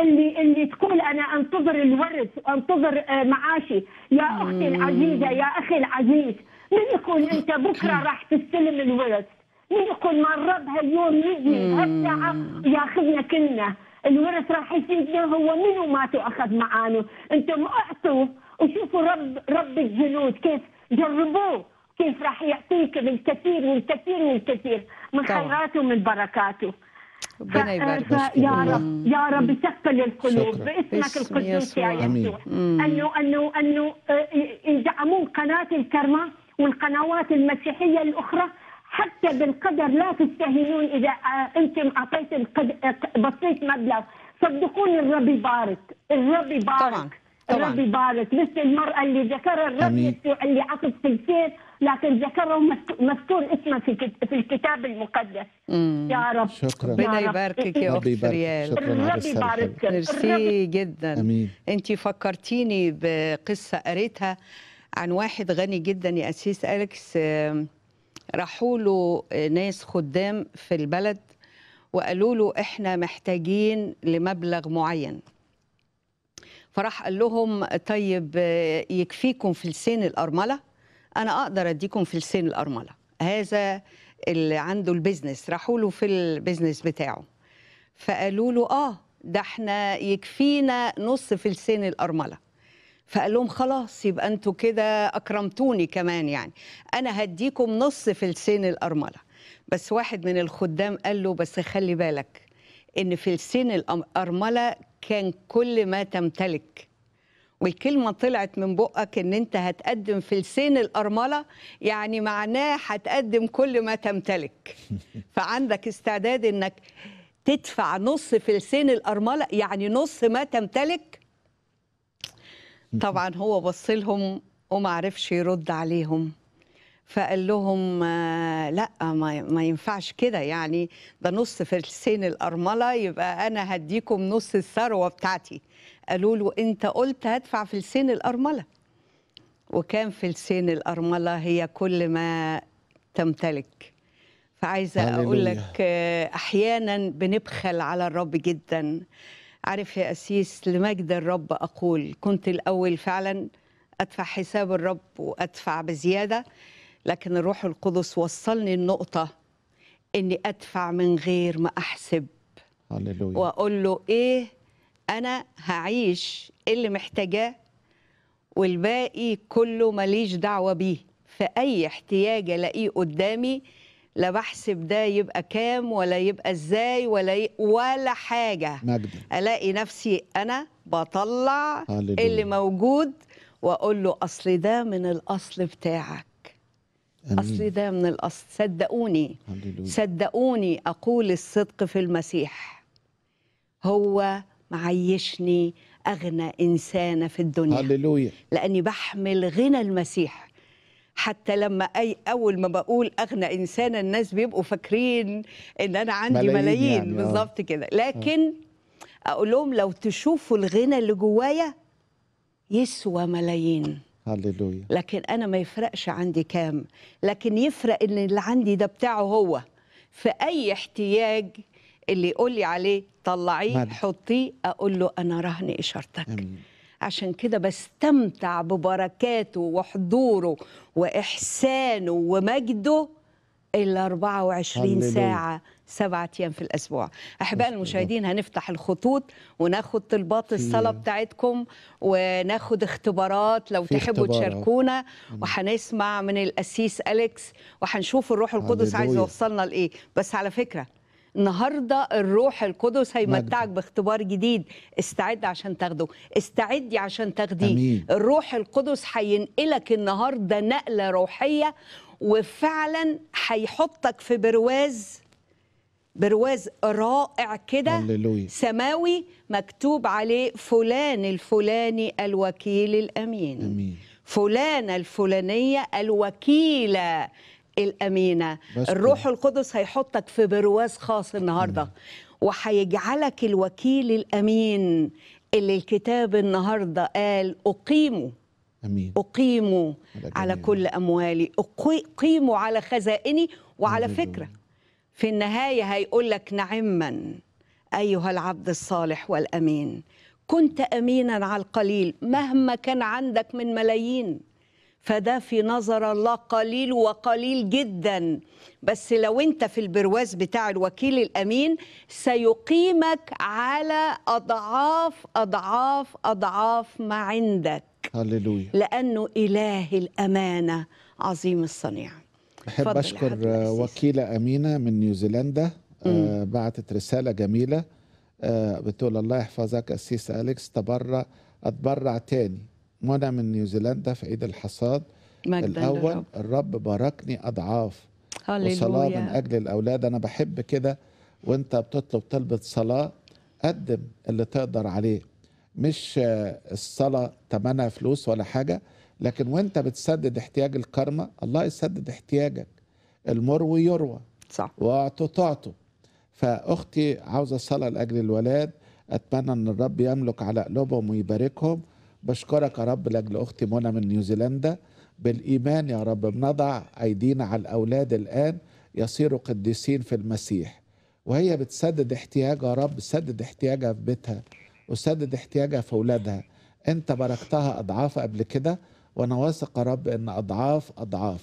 اللي اللي تقول انا انتظر الورد وانتظر معاشي يا اختي العزيزه يا اخي العزيز من يقول انت بكره راح تستلم الورد من يقول ما الرب هاليوم يجي هالساعه ياخذنا كلنا الورث راح يفيدنا هو منو ما تؤخذ معانه انتم اعطوا وشوفوا رب رب الجنود كيف جربوه كيف راح يعطيك الكثير والكثير والكثير من خيراته ومن بركاته ربنا يبارك يا رب يا رب سقل القلوب باسمك القدوس يا يسوع انه انه انه آه، يدعمون قناه الكرمه والقنوات المسيحيه الاخرى حتى بالقدر لا تستهينون اذا آه، انتم اعطيتم بسيط مبلغ صدقوني الرب يبارك الرب يبارك طبعا. طبعا. ربي يبارك مثل المرأة اللي ذكرها الرب اللي عطت سلسين لكن ذكره مذكور اسمه في في الكتاب المقدس مم. يا رب شكرا ربنا يباركك يا اخت ريال ربي يبارك ميرسي جدا أمين. انت فكرتيني بقصه قريتها عن واحد غني جدا يا اسيس اليكس راحوا له ناس خدام في البلد وقالوا له احنا محتاجين لمبلغ معين فراح قال لهم طيب يكفيكم فلسين الارمله انا اقدر اديكم فلسين الارمله هذا اللي عنده البيزنس راحوا له في البيزنس بتاعه فقالوا له اه ده احنا يكفينا نص فلسين الارمله فقال لهم خلاص يبقى انتوا كده اكرمتوني كمان يعني انا هديكم نص فلسين الارمله بس واحد من الخدام قال له بس خلي بالك ان فلسين الارمله كان كل ما تمتلك والكلمة طلعت من بقك إن أنت هتقدم فلسين الأرملة يعني معناه هتقدم كل ما تمتلك فعندك استعداد إنك تدفع نص فلسين الأرملة يعني نص ما تمتلك طبعا هو بص لهم وما عرفش يرد عليهم فقال لهم آه، لا ما ينفعش كده يعني ده نص فلسين الارمله يبقى انا هديكم نص الثروه بتاعتي قالوا له انت قلت هدفع فلسين الارمله وكان فلسين الارمله هي كل ما تمتلك فعايزه اقول لك آه، احيانا بنبخل على الرب جدا عارف يا أسيس لمجد الرب أقول كنت الأول فعلا أدفع حساب الرب وأدفع بزيادة لكن الروح القدس وصلني النقطة إني أدفع من غير ما أحسب هللويا وأقول له إيه أنا هعيش اللي محتاجاه والباقي كله ماليش دعوة بيه فأي احتياج ألاقيه قدامي لا بحسب ده يبقى كام ولا يبقى ازاي ولا ي... ولا حاجه مجد. الاقي نفسي انا بطلع هللويا. اللي موجود واقول له اصل ده من الاصل بتاعك أصلي ده من الأصل صدقوني هللويا. صدقوني أقول الصدق في المسيح هو معيشني أغنى إنسانة في الدنيا هللويا. لأني بحمل غنى المسيح حتى لما أي أول ما بقول أغنى إنسانة الناس بيبقوا فاكرين إن أنا عندي ملايين, ملايين يعني آه. بالظبط كده آه. لكن أقول لهم لو تشوفوا الغنى اللي جوايا يسوى ملايين هللويا لكن انا ما يفرقش عندي كام لكن يفرق ان اللي عندي ده بتاعه هو في اي احتياج اللي يقول لي عليه طلعيه حطيه اقول له انا رهن اشارتك أمين. عشان كده بستمتع ببركاته وحضوره واحسانه ومجده ال 24 هللويا. ساعه سبعة أيام في الأسبوع أحباء المشاهدين هنفتح الخطوط وناخد طلبات الصلاة بتاعتكم وناخد اختبارات لو تحبوا تشاركونا وهنسمع من الأسيس أليكس وهنشوف الروح القدس عايز يوصلنا لإيه بس على فكرة النهارده الروح القدس هيمتعك باختبار جديد استعد عشان تاخده استعدي عشان تاخديه الروح القدس هينقلك النهارده نقله روحيه وفعلا هيحطك في برواز برواز رائع كده سماوي مكتوب عليه فلان الفلاني الوكيل الامين أمين. فلان الفلانيه الوكيله الامينه الروح القدس هيحطك في برواز خاص النهارده وهيجعلك الوكيل الامين اللي الكتاب النهارده قال اقيمه أمين. اقيمه على كل اموالي اقيمه على خزائني وعلى فكره في النهاية هيقول لك نعما أيها العبد الصالح والأمين كنت أمينا على القليل مهما كان عندك من ملايين فده في نظر الله قليل وقليل جدا بس لو انت في البرواز بتاع الوكيل الامين سيقيمك على اضعاف اضعاف اضعاف ما عندك هللويا لانه اله الامانه عظيم الصنيعه أحب أشكر وكيلة أمينة من نيوزيلندا آه، بعتت رسالة جميلة آه، بتقول الله يحفظك أسيس أليكس تبرع أتبرع تاني منى من نيوزيلندا في عيد الحصاد الأول للرب. الرب باركني أضعاف وصلاة من أجل الأولاد أنا بحب كده وأنت بتطلب طلبة صلاة قدم اللي تقدر عليه مش آه، الصلاة تمنها فلوس ولا حاجة لكن وانت بتسدد احتياج الكرمة الله يسدد احتياجك المروي يروى صح واعطوا تعطوا فاختي عاوزه صلاه لاجل الولاد اتمنى ان الرب يملك على قلوبهم ويباركهم بشكرك يا رب لاجل اختي منى من نيوزيلندا بالايمان يا رب بنضع ايدينا على الاولاد الان يصيروا قديسين في المسيح وهي بتسدد احتياجها يا رب سدد احتياجها في بيتها وسدد احتياجها في اولادها انت باركتها اضعاف قبل كده وانا واثق يا رب ان اضعاف اضعاف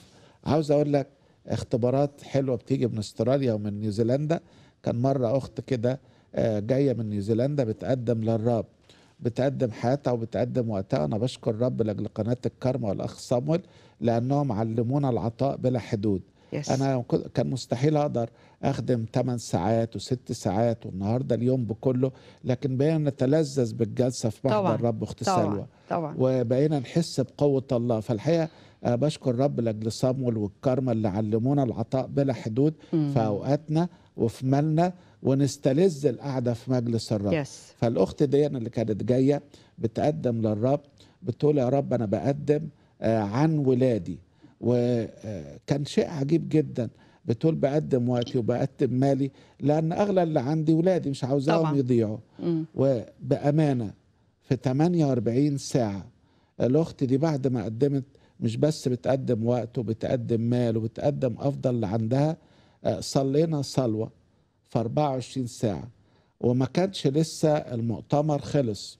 عاوز اقول لك اختبارات حلوه بتيجي من استراليا ومن نيوزيلندا كان مره اخت كده آه، جايه من نيوزيلندا بتقدم للرب بتقدم حياتها وبتقدم وقتها انا بشكر الرب لاجل قناه الكرمه والاخ صامويل لانهم علمونا العطاء بلا حدود انا كان مستحيل اقدر اخدم 8 ساعات و6 ساعات والنهارده اليوم بكله لكن بقينا نتلذذ بالجلسه في محضر طبعا. الرب اخت سلوى وبقينا نحس بقوه الله فالحقيقه بشكر رب لاجل صامول والكرمه اللي علمونا العطاء بلا حدود مم. في اوقاتنا وفي مالنا ونستلذ القعده في مجلس الرب yes. فالاخت دي اللي كانت جايه بتقدم للرب بتقول يا رب انا بقدم آه، عن ولادي وكان شيء عجيب جدا بتقول بقدم وقتي وبقدم مالي لان اغلى اللي عندي ولادي مش عاوزاهم يضيعوا وبامانه في 48 ساعه الاخت دي بعد ما قدمت مش بس بتقدم وقت وبتقدم مال وبتقدم افضل اللي عندها آه، صلينا صلوه في 24 ساعه وما كانش لسه المؤتمر خلص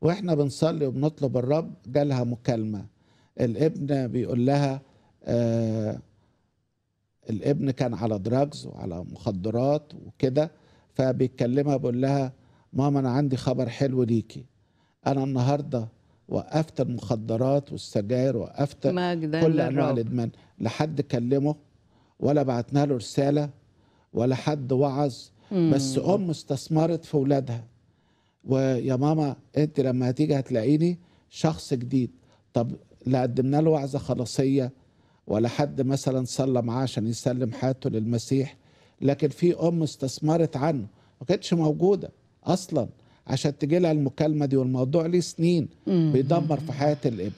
واحنا بنصلي وبنطلب الرب جالها مكالمه الابن بيقول لها آه الابن كان على دراجز وعلى مخدرات وكده فبيتكلمها بيقول لها ماما انا عندي خبر حلو ليكي انا النهارده وقفت المخدرات والسجاير وقفت كل انواع الادمان لحد كلمه ولا بعتنا له رساله ولا حد وعظ بس ام استثمرت في اولادها ويا ماما انت لما هتيجي هتلاقيني شخص جديد طب لا قدمنا له وعظه خلاصيه ولا حد مثلا صلى معاه عشان يسلم حياته للمسيح لكن في ام استثمرت عنه ما كانتش موجوده اصلا عشان تجي لها المكالمه دي والموضوع ليه سنين بيدمر في حياه الابن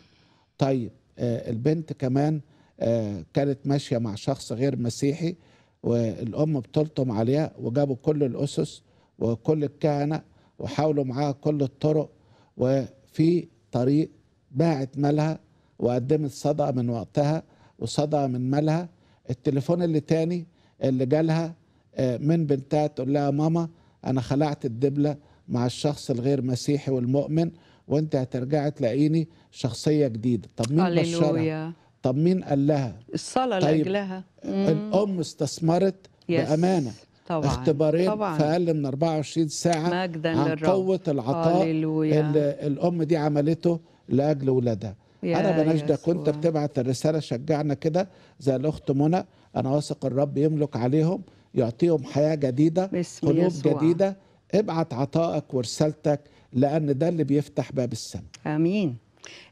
طيب آه البنت كمان آه كانت ماشيه مع شخص غير مسيحي والام بتلطم عليها وجابوا كل الاسس وكل الكهنه وحاولوا معاها كل الطرق وفي طريق باعت مالها وقدمت صدقة من وقتها وصدقة من مالها التليفون اللي تاني اللي جالها آه، من بنتها تقول لها ماما أنا خلعت الدبلة مع الشخص الغير مسيحي والمؤمن وانت هترجعي تلاقيني شخصية جديدة طب مين بشرها طب مين قال لها الصلاة طيب لأجلها الأم استثمرت يس. بأمانة طبعا اختبارين طبعا. في اقل من 24 ساعه مجدا عن للرب. قوه العطاء اللي الام دي عملته لاجل ولادها انا بنجده كنت بتبعت الرساله شجعنا كده زي الاخت منى انا واثق الرب يملك عليهم يعطيهم حياه جديده قلوب جديده ابعت عطائك ورسالتك لان ده اللي بيفتح باب السماء امين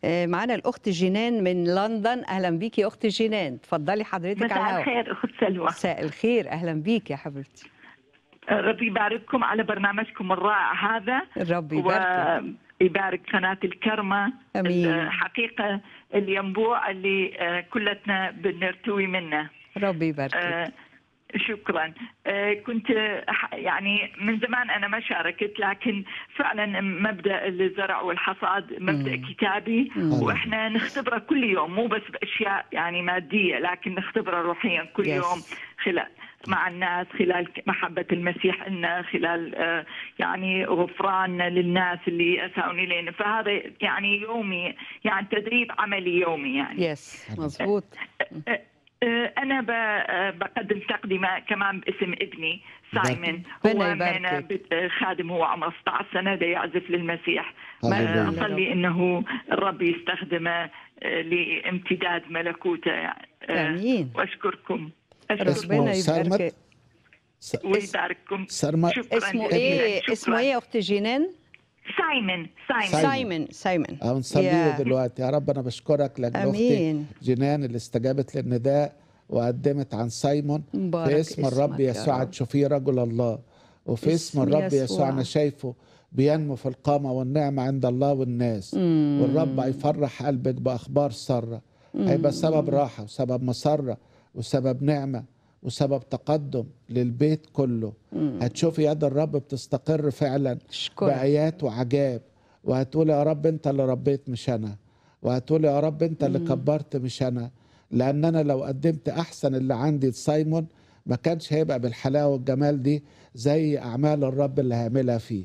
آه، معانا الاخت جنان من لندن اهلا بيكي يا اخت جنان تفضلي حضرتك على مساء الخير اخت سلوى مساء الخير اهلا بيك يا حبيبتي ربي يبارككم على برنامجكم الرائع هذا ربي يبارك يبارك قناة الكرمة أمين. الحقيقة الينبوع اللي آه، كلتنا بنرتوي منه ربي يبارك آه، شكرا آه، كنت يعني من زمان انا ما شاركت لكن فعلا مبدا الزرع والحصاد مبدا مم. كتابي مم. واحنا نختبره كل يوم مو بس باشياء يعني ماديه لكن نختبره روحيا كل يوم خلال مع الناس خلال محبة المسيح لنا خلال آه، يعني غفران للناس اللي أساءوا إلينا فهذا يعني يومي يعني تدريب عملي يومي يعني يس مضبوط آه، آه، أنا بقدم تقدمة كمان باسم ابني سايمون هو من خادم هو عمره 16 سنة دا يعزف للمسيح أصلي أنه الرب يستخدمه لامتداد ملكوته يعني. آمين وأشكركم ربنا يبارك ويبارككم اسمه ايه اسمه ايه يا اخت جنان سايمون سايمون سايمون سايمون هنصلي دلوقتي يا رب انا بشكرك لاجل اختي جنان اللي استجابت للنداء وقدمت عن سايمون في اسم الرب يسوع تشوفيه رجل الله وفي اسم, اسم الرب يسوع انا شايفه بينمو في القامة والنعمة عند الله والناس مم. والرب هيفرح قلبك بأخبار سارة هيبقى سبب راحة وسبب مسرة وسبب نعمة وسبب تقدم للبيت كله مم. هتشوفي يد الرب بتستقر فعلا شكرا. بآيات وعجاب وهتقول يا رب انت اللي ربيت مش انا وهتقول يا رب انت اللي مم. كبرت مش انا لان انا لو قدمت احسن اللي عندي لسايمون ما كانش هيبقى بالحلاوه والجمال دي زي اعمال الرب اللي هعملها فيه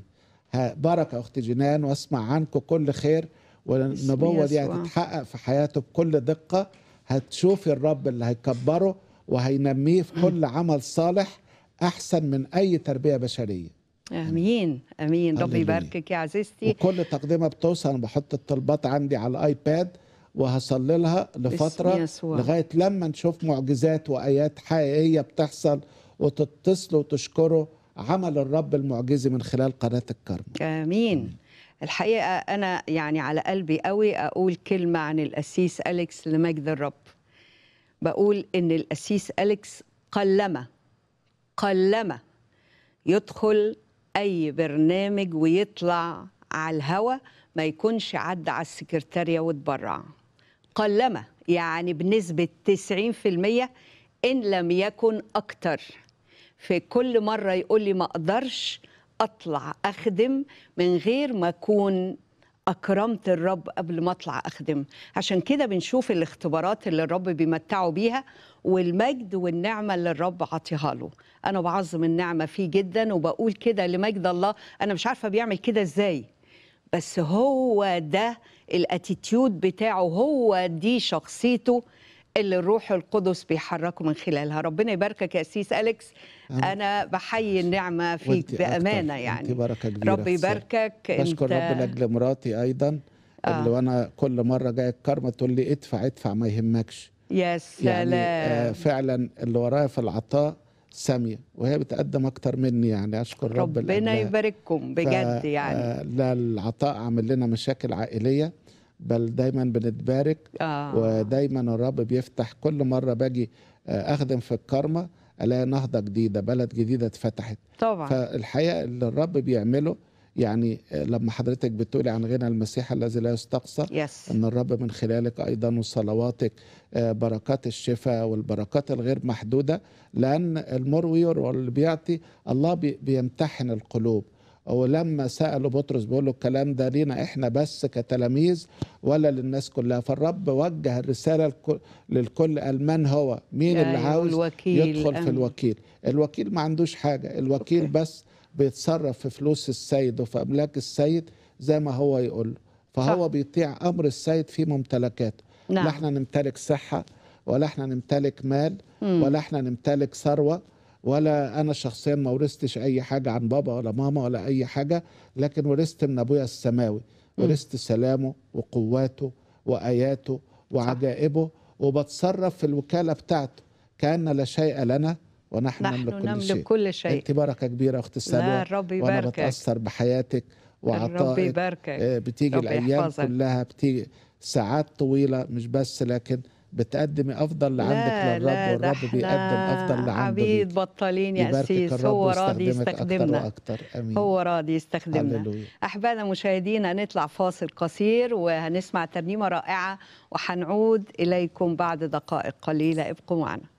بركه اختي جنان واسمع عنكم كل خير والنبوه دي هتتحقق في حياته بكل دقه هتشوفي الرب اللي هيكبره وهينميه في كل عمل صالح احسن من اي تربيه بشريه امين امين ربي يباركك يا عزيزتي وكل تقدمه بتوصل انا بحط الطلبات عندي على الايباد وهصلي لها لفتره لغايه لما نشوف معجزات وايات حقيقيه بتحصل وتتصلوا وتشكروا عمل الرب المعجزي من خلال قناه الكرم امين, آمين. الحقيقه انا يعني على قلبي قوي اقول كلمه عن القسيس اليكس لمجد الرب بقول ان القسيس اليكس قلما قلما يدخل اي برنامج ويطلع على الهوا ما يكونش عدى على السكرتاريه واتبرع قلما يعني بنسبه 90% ان لم يكن اكتر في كل مره يقول لي ما اقدرش اطلع اخدم من غير ما اكون اكرمت الرب قبل ما اطلع اخدم عشان كده بنشوف الاختبارات اللي الرب بيمتعه بيها والمجد والنعمه اللي الرب عطيها له انا بعظم النعمه فيه جدا وبقول كده لمجد الله انا مش عارفه بيعمل كده ازاي بس هو ده الاتيتيود بتاعه هو دي شخصيته اللي الروح القدس بيحركه من خلالها ربنا يباركك يا سيس أليكس أنا, بحيي النعمة فيك بأمانة يعني بركة كبيرة رب يباركك بشكر انت... ربنا لأجل مراتي أيضا آه. اللي وأنا كل مرة جاي الكرمة تقول لي ادفع ادفع ما يهمكش يا سلام يعني آه فعلا اللي ورايا في العطاء سامية وهي بتقدم أكتر مني يعني أشكر رب ربنا يبارككم بجد يعني آه، لا العطاء عامل لنا مشاكل عائلية بل دايما بنتبارك آه. ودايما الرب بيفتح كل مره باجي آه، اخدم في الكرمه الاقي نهضه جديده بلد جديده اتفتحت طبعا فالحقيقه اللي الرب بيعمله يعني آه، لما حضرتك بتقولي عن غنى المسيح الذي لا يستقصى yes. ان الرب من خلالك ايضا وصلواتك آه، بركات الشفاء والبركات الغير محدوده لان ويور واللي بيعطي الله بيمتحن القلوب ولما سأله بطرس بيقول له الكلام ده لينا احنا بس كتلاميذ ولا للناس كلها فالرب وجه الرسالة للكل قال من هو مين اللي عاوز الوكيل يدخل في الوكيل الوكيل ما عندوش حاجة الوكيل أوكي. بس بيتصرف في فلوس السيد وفي أملاك السيد زي ما هو يقول له فهو صح. بيطيع أمر السيد في ممتلكاته نعم. لا احنا نمتلك صحة ولا احنا نمتلك مال مم. ولا احنا نمتلك ثروة ولا انا شخصيا ما ورثتش اي حاجه عن بابا ولا ماما ولا اي حاجه لكن ورثت من ابويا السماوي ورثت سلامه وقواته واياته وعجائبه وبتصرف في الوكاله بتاعته كان لا شيء لنا ونحن نملك, كل, نملك شيء. كل شيء انت بركه كبيره اختي سلوى وانا بتاثر بحياتك وعطائك آه، بتيجي الايام يحفظك. كلها بتيجي ساعات طويله مش بس لكن بتقدمي افضل اللي عندك للرب والرب بيقدم افضل اللي عنده عبيد بطلين يا اسيس هو راضي يستخدمنا أكتر وأكتر. أمين. هو راضي يستخدمنا احبائنا مشاهدينا هنطلع فاصل قصير وهنسمع ترنيمه رائعه وهنعود اليكم بعد دقائق قليله ابقوا معنا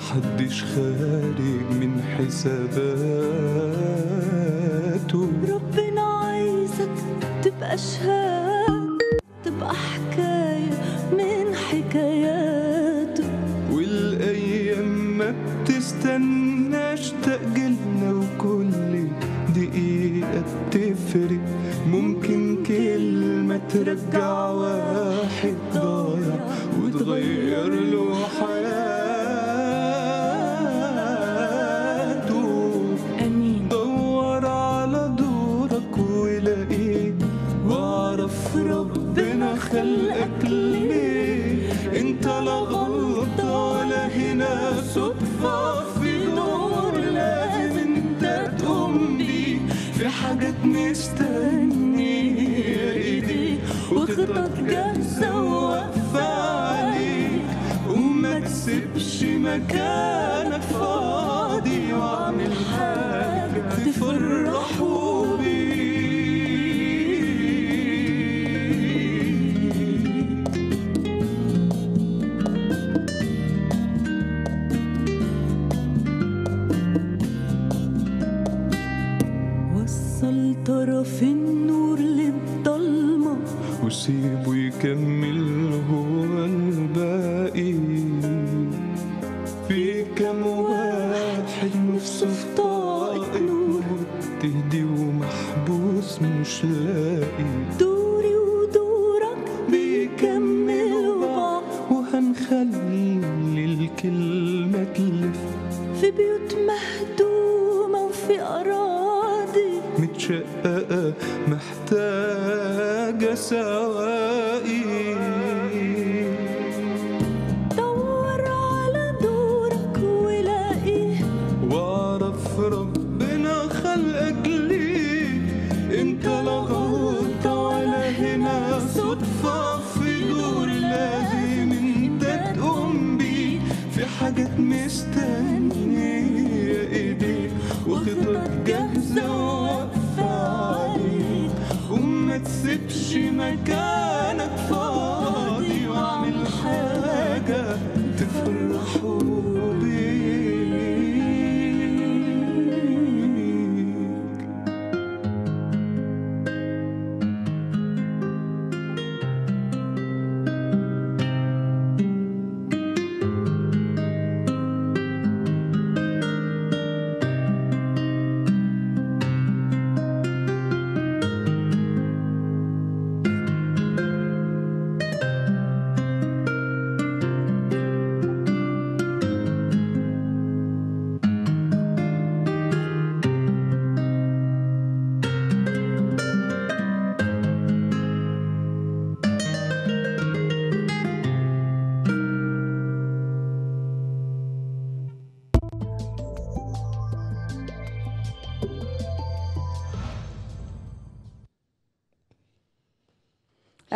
محدش خارج من حساباته ربنا عايزك تبقى شهاده good.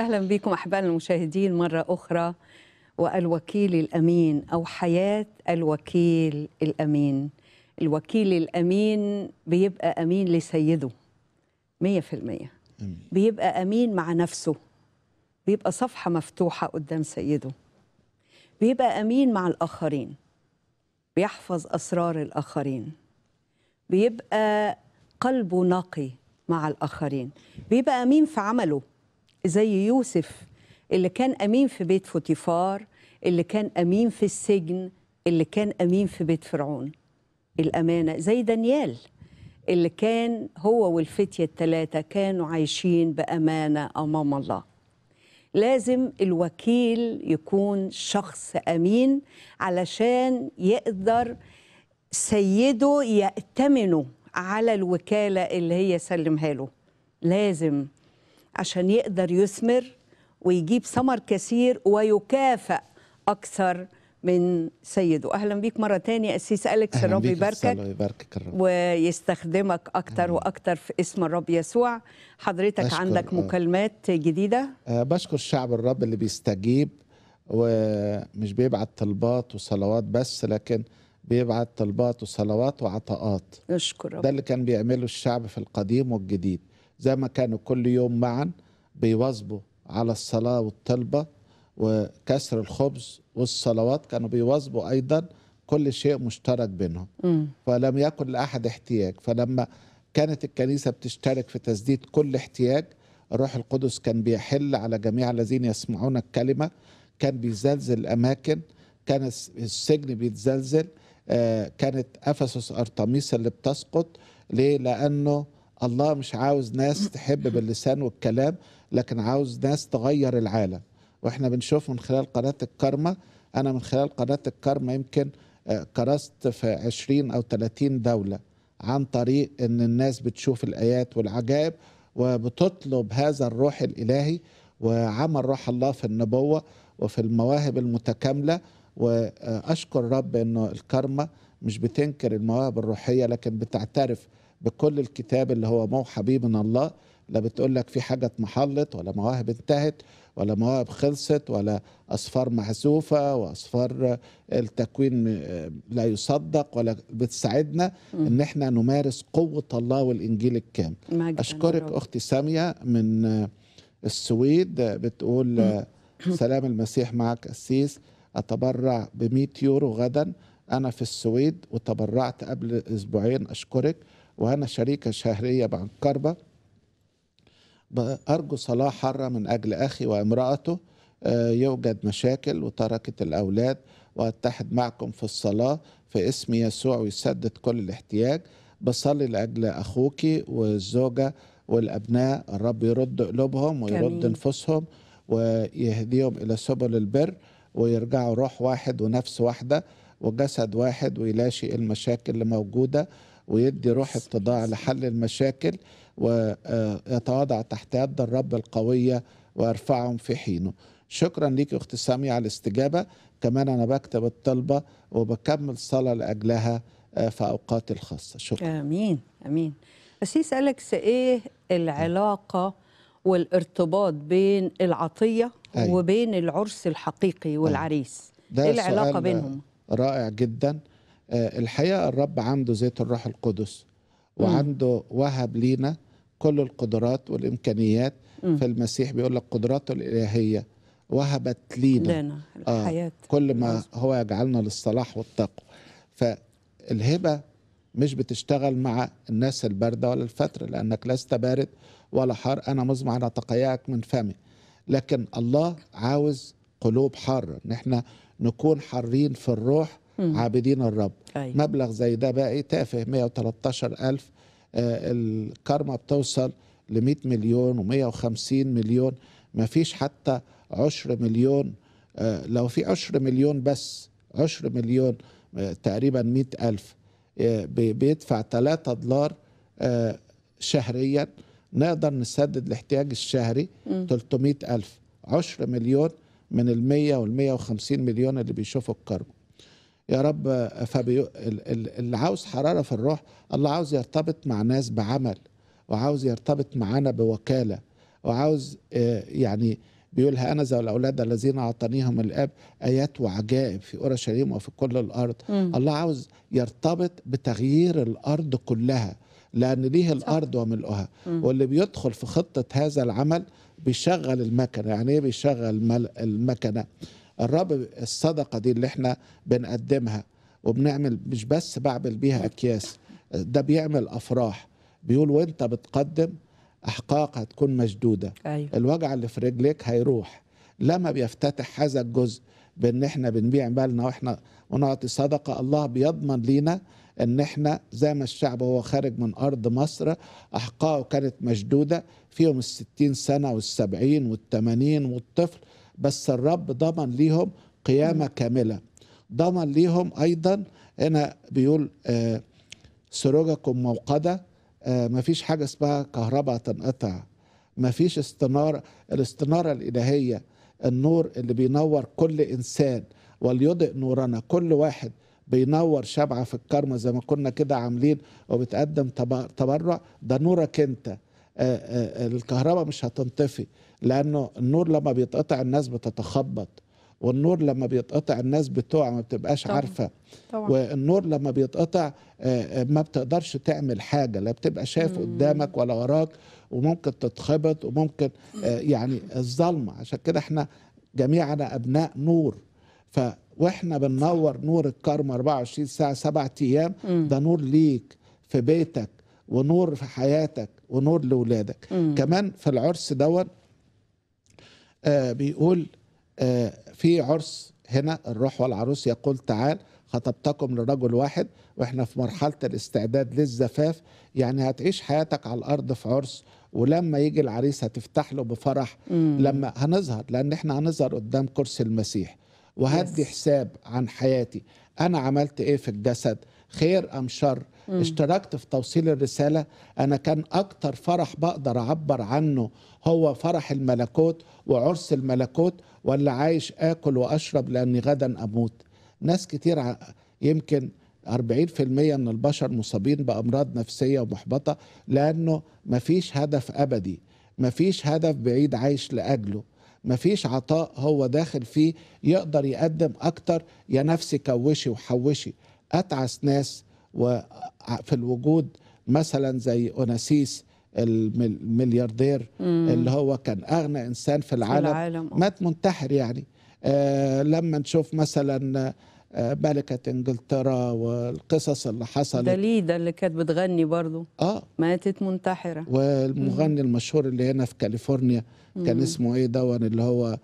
أهلا بكم أحبائنا المشاهدين مرة أخرى والوكيل الأمين أو حياة الوكيل الأمين الوكيل الأمين بيبقى أمين لسيده 100% بيبقى أمين مع نفسه بيبقى صفحة مفتوحة قدام سيده بيبقى أمين مع الآخرين بيحفظ أسرار الآخرين بيبقى قلبه نقي مع الآخرين بيبقى أمين في عمله زي يوسف اللي كان امين في بيت فوتيفار اللي كان امين في السجن اللي كان امين في بيت فرعون الامانه زي دانيال اللي كان هو والفتية الثلاثة كانوا عايشين بأمانة أمام الله لازم الوكيل يكون شخص أمين علشان يقدر سيده يأتمنه على الوكالة اللي هي سلمها له لازم عشان يقدر يثمر ويجيب ثمر كثير ويكافئ أكثر من سيده أهلا بيك مرة تانية أسيس أليكس الرب يباركك ويستخدمك أكثر وأكثر في اسم الرب يسوع حضرتك عندك آه. مكالمات جديدة آه، بشكر الشعب الرب اللي بيستجيب ومش بيبعت طلبات وصلوات بس لكن بيبعت طلبات وصلوات وعطاءات نشكر ده اللي كان بيعمله الشعب في القديم والجديد زي ما كانوا كل يوم معا بيواظبوا على الصلاة والطلبة وكسر الخبز والصلوات كانوا بيواظبوا أيضا كل شيء مشترك بينهم م. فلم يكن لأحد احتياج فلما كانت الكنيسة بتشترك في تسديد كل احتياج الروح القدس كان بيحل على جميع الذين يسمعون الكلمة كان بيزلزل الأماكن كان السجن بيتزلزل آه، كانت أفسس أرطميس اللي بتسقط ليه؟ لأنه الله مش عاوز ناس تحب باللسان والكلام لكن عاوز ناس تغير العالم واحنا بنشوف من خلال قناه الكارما انا من خلال قناه الكارما يمكن آه، كرست في 20 او 30 دوله عن طريق ان الناس بتشوف الايات والعجائب وبتطلب هذا الروح الالهي وعمل روح الله في النبوه وفي المواهب المتكامله واشكر رب انه الكارما مش بتنكر المواهب الروحيه لكن بتعترف بكل الكتاب اللي هو موحى بيه من الله لا بتقول لك في حاجة اتمحلت ولا مواهب انتهت ولا مواهب خلصت ولا أصفار معزوفة وأصفار التكوين لا يصدق ولا بتساعدنا إن إحنا نمارس قوة الله والإنجيل الكامل أشكرك أختي سامية من السويد بتقول سلام المسيح معك أسيس أتبرع ب 100 يورو غدا أنا في السويد وتبرعت قبل أسبوعين أشكرك وأنا شريكة شهرية مع أرجو صلاة حارة من أجل أخي وامرأته آه، يوجد مشاكل وتركت الأولاد وأتحد معكم في الصلاة في اسم يسوع ويسدد كل الاحتياج بصلي لأجل أخوك والزوجة والأبناء الرب يرد قلوبهم ويرد انفسهم ويهديهم إلى سبل البر ويرجعوا روح واحد ونفس واحدة وجسد واحد ويلاشي المشاكل اللي موجودة ويدي روح ابتضاع لحل المشاكل ويتواضع تحت يد الرب القوية ويرفعهم في حينه شكرا ليك أخت اختي سامية على الاستجابة كمان انا بكتب الطلبة وبكمل صلاة لاجلها في اوقاتي الخاصة شكرا امين امين أسيس أليكس ايه العلاقة والارتباط بين العطية أيوة. وبين العرس الحقيقي والعريس أيوة. ده ايه العلاقة بينهم رائع جدا آه، الحقيقه الرب عنده زيت الروح القدس وعنده وهب لينا كل القدرات والامكانيات فالمسيح بيقول لك قدراته الالهيه وهبت لينا لنا آه، الحياه آه كل ما هو يجعلنا للصلاح والتقوى فالهبه مش بتشتغل مع الناس البارده ولا الفتره لانك لست بارد ولا حار انا مزمع على تقياك من فمي لكن الله عاوز قلوب حاره ان احنا نكون حارين في الروح عابدين الرب أيوة. مبلغ زي ده بقى ايه تافه 113 ألف آه الكارما بتوصل ل 100 مليون و150 مليون ما فيش حتى عشر مليون آه لو في عشر مليون بس عشر مليون آه تقريبا 100 ألف آه، بيدفع 3 دولار آه، شهريا نقدر نسدد الاحتياج الشهري م. 300 ألف 10 مليون من ال 100 وال 150 مليون اللي بيشوفوا الكارما يا رب فبي... اللي عاوز حراره في الروح الله عاوز يرتبط مع ناس بعمل وعاوز يرتبط معانا بوكاله وعاوز آه، يعني بيقولها انا ذا الاولاد الذين اعطانيهم الاب ايات وعجائب في اورشليم وفي كل الارض م. الله عاوز يرتبط بتغيير الارض كلها لان ليه الارض وملؤها واللي بيدخل في خطه هذا العمل بيشغل المكنه يعني ايه بيشغل المكنه الرب الصدقه دي اللي احنا بنقدمها وبنعمل مش بس بعمل بيها اكياس ده بيعمل افراح بيقول وانت بتقدم احقاق هتكون مشدوده أيوة. الوجع اللي في رجليك هيروح لما بيفتتح هذا الجزء بان احنا بنبيع بالنا واحنا ونعطي صدقه الله بيضمن لينا ان احنا زي ما الشعب وهو خارج من ارض مصر احقاقه كانت مشدوده فيهم الستين سنه والسبعين والثمانين والطفل بس الرب ضمن ليهم قيامة كاملة ضمن ليهم أيضا هنا بيقول آه، سروجكم موقدة آه، مفيش حاجة اسمها كهرباء تنقطع مفيش استنارة الاستنارة الإلهية النور اللي بينور كل إنسان وليضئ نورنا كل واحد بينور شبعة في الكرمة زي ما كنا كده عاملين وبتقدم تبرع ده نورك انت آه، الكهرباء مش هتنطفي لانه النور لما بيتقطع الناس بتتخبط والنور لما بيتقطع الناس بتقع ما بتبقاش طبعا. عارفه طبعا. والنور لما بيتقطع آه، آه، ما بتقدرش تعمل حاجه لا بتبقى شايف قدامك ولا وراك وممكن تتخبط وممكن آه، يعني الظلمه عشان كده احنا جميعنا ابناء نور ف واحنا بننور نور الكرم 24 ساعه 7 ايام ده نور ليك في بيتك ونور في حياتك ونور لاولادك كمان في العرس دوت آه بيقول آه في عرس هنا الروح والعروس يقول تعال خطبتكم لرجل واحد واحنا في مرحله الاستعداد للزفاف يعني هتعيش حياتك على الارض في عرس ولما يجي العريس هتفتح له بفرح مم. لما هنظهر لان احنا هنظهر قدام كرسي المسيح وهدي حساب عن حياتي انا عملت ايه في الجسد خير ام شر مم. اشتركت في توصيل الرساله انا كان اكتر فرح بقدر اعبر عنه هو فرح الملكوت وعرس الملكوت ولا عايش اكل واشرب لاني غدا اموت ناس كتير يمكن 40% من البشر مصابين بامراض نفسيه ومحبطه لانه مفيش هدف ابدي مفيش هدف بعيد عايش لاجله مفيش عطاء هو داخل فيه يقدر يقدم اكتر يا نفسي كوشي وحوشي اتعس ناس وفي الوجود مثلا زي أوناسيس الملياردير مم. اللي هو كان أغنى إنسان في العالم, العالم. مات منتحر يعني آه لما نشوف مثلا آه ملكة انجلترا والقصص اللي حصلت دليدا اللي كانت بتغني برضو اه ماتت منتحرة والمغني مم. المشهور اللي هنا في كاليفورنيا كان مم. اسمه ايه دون اللي هو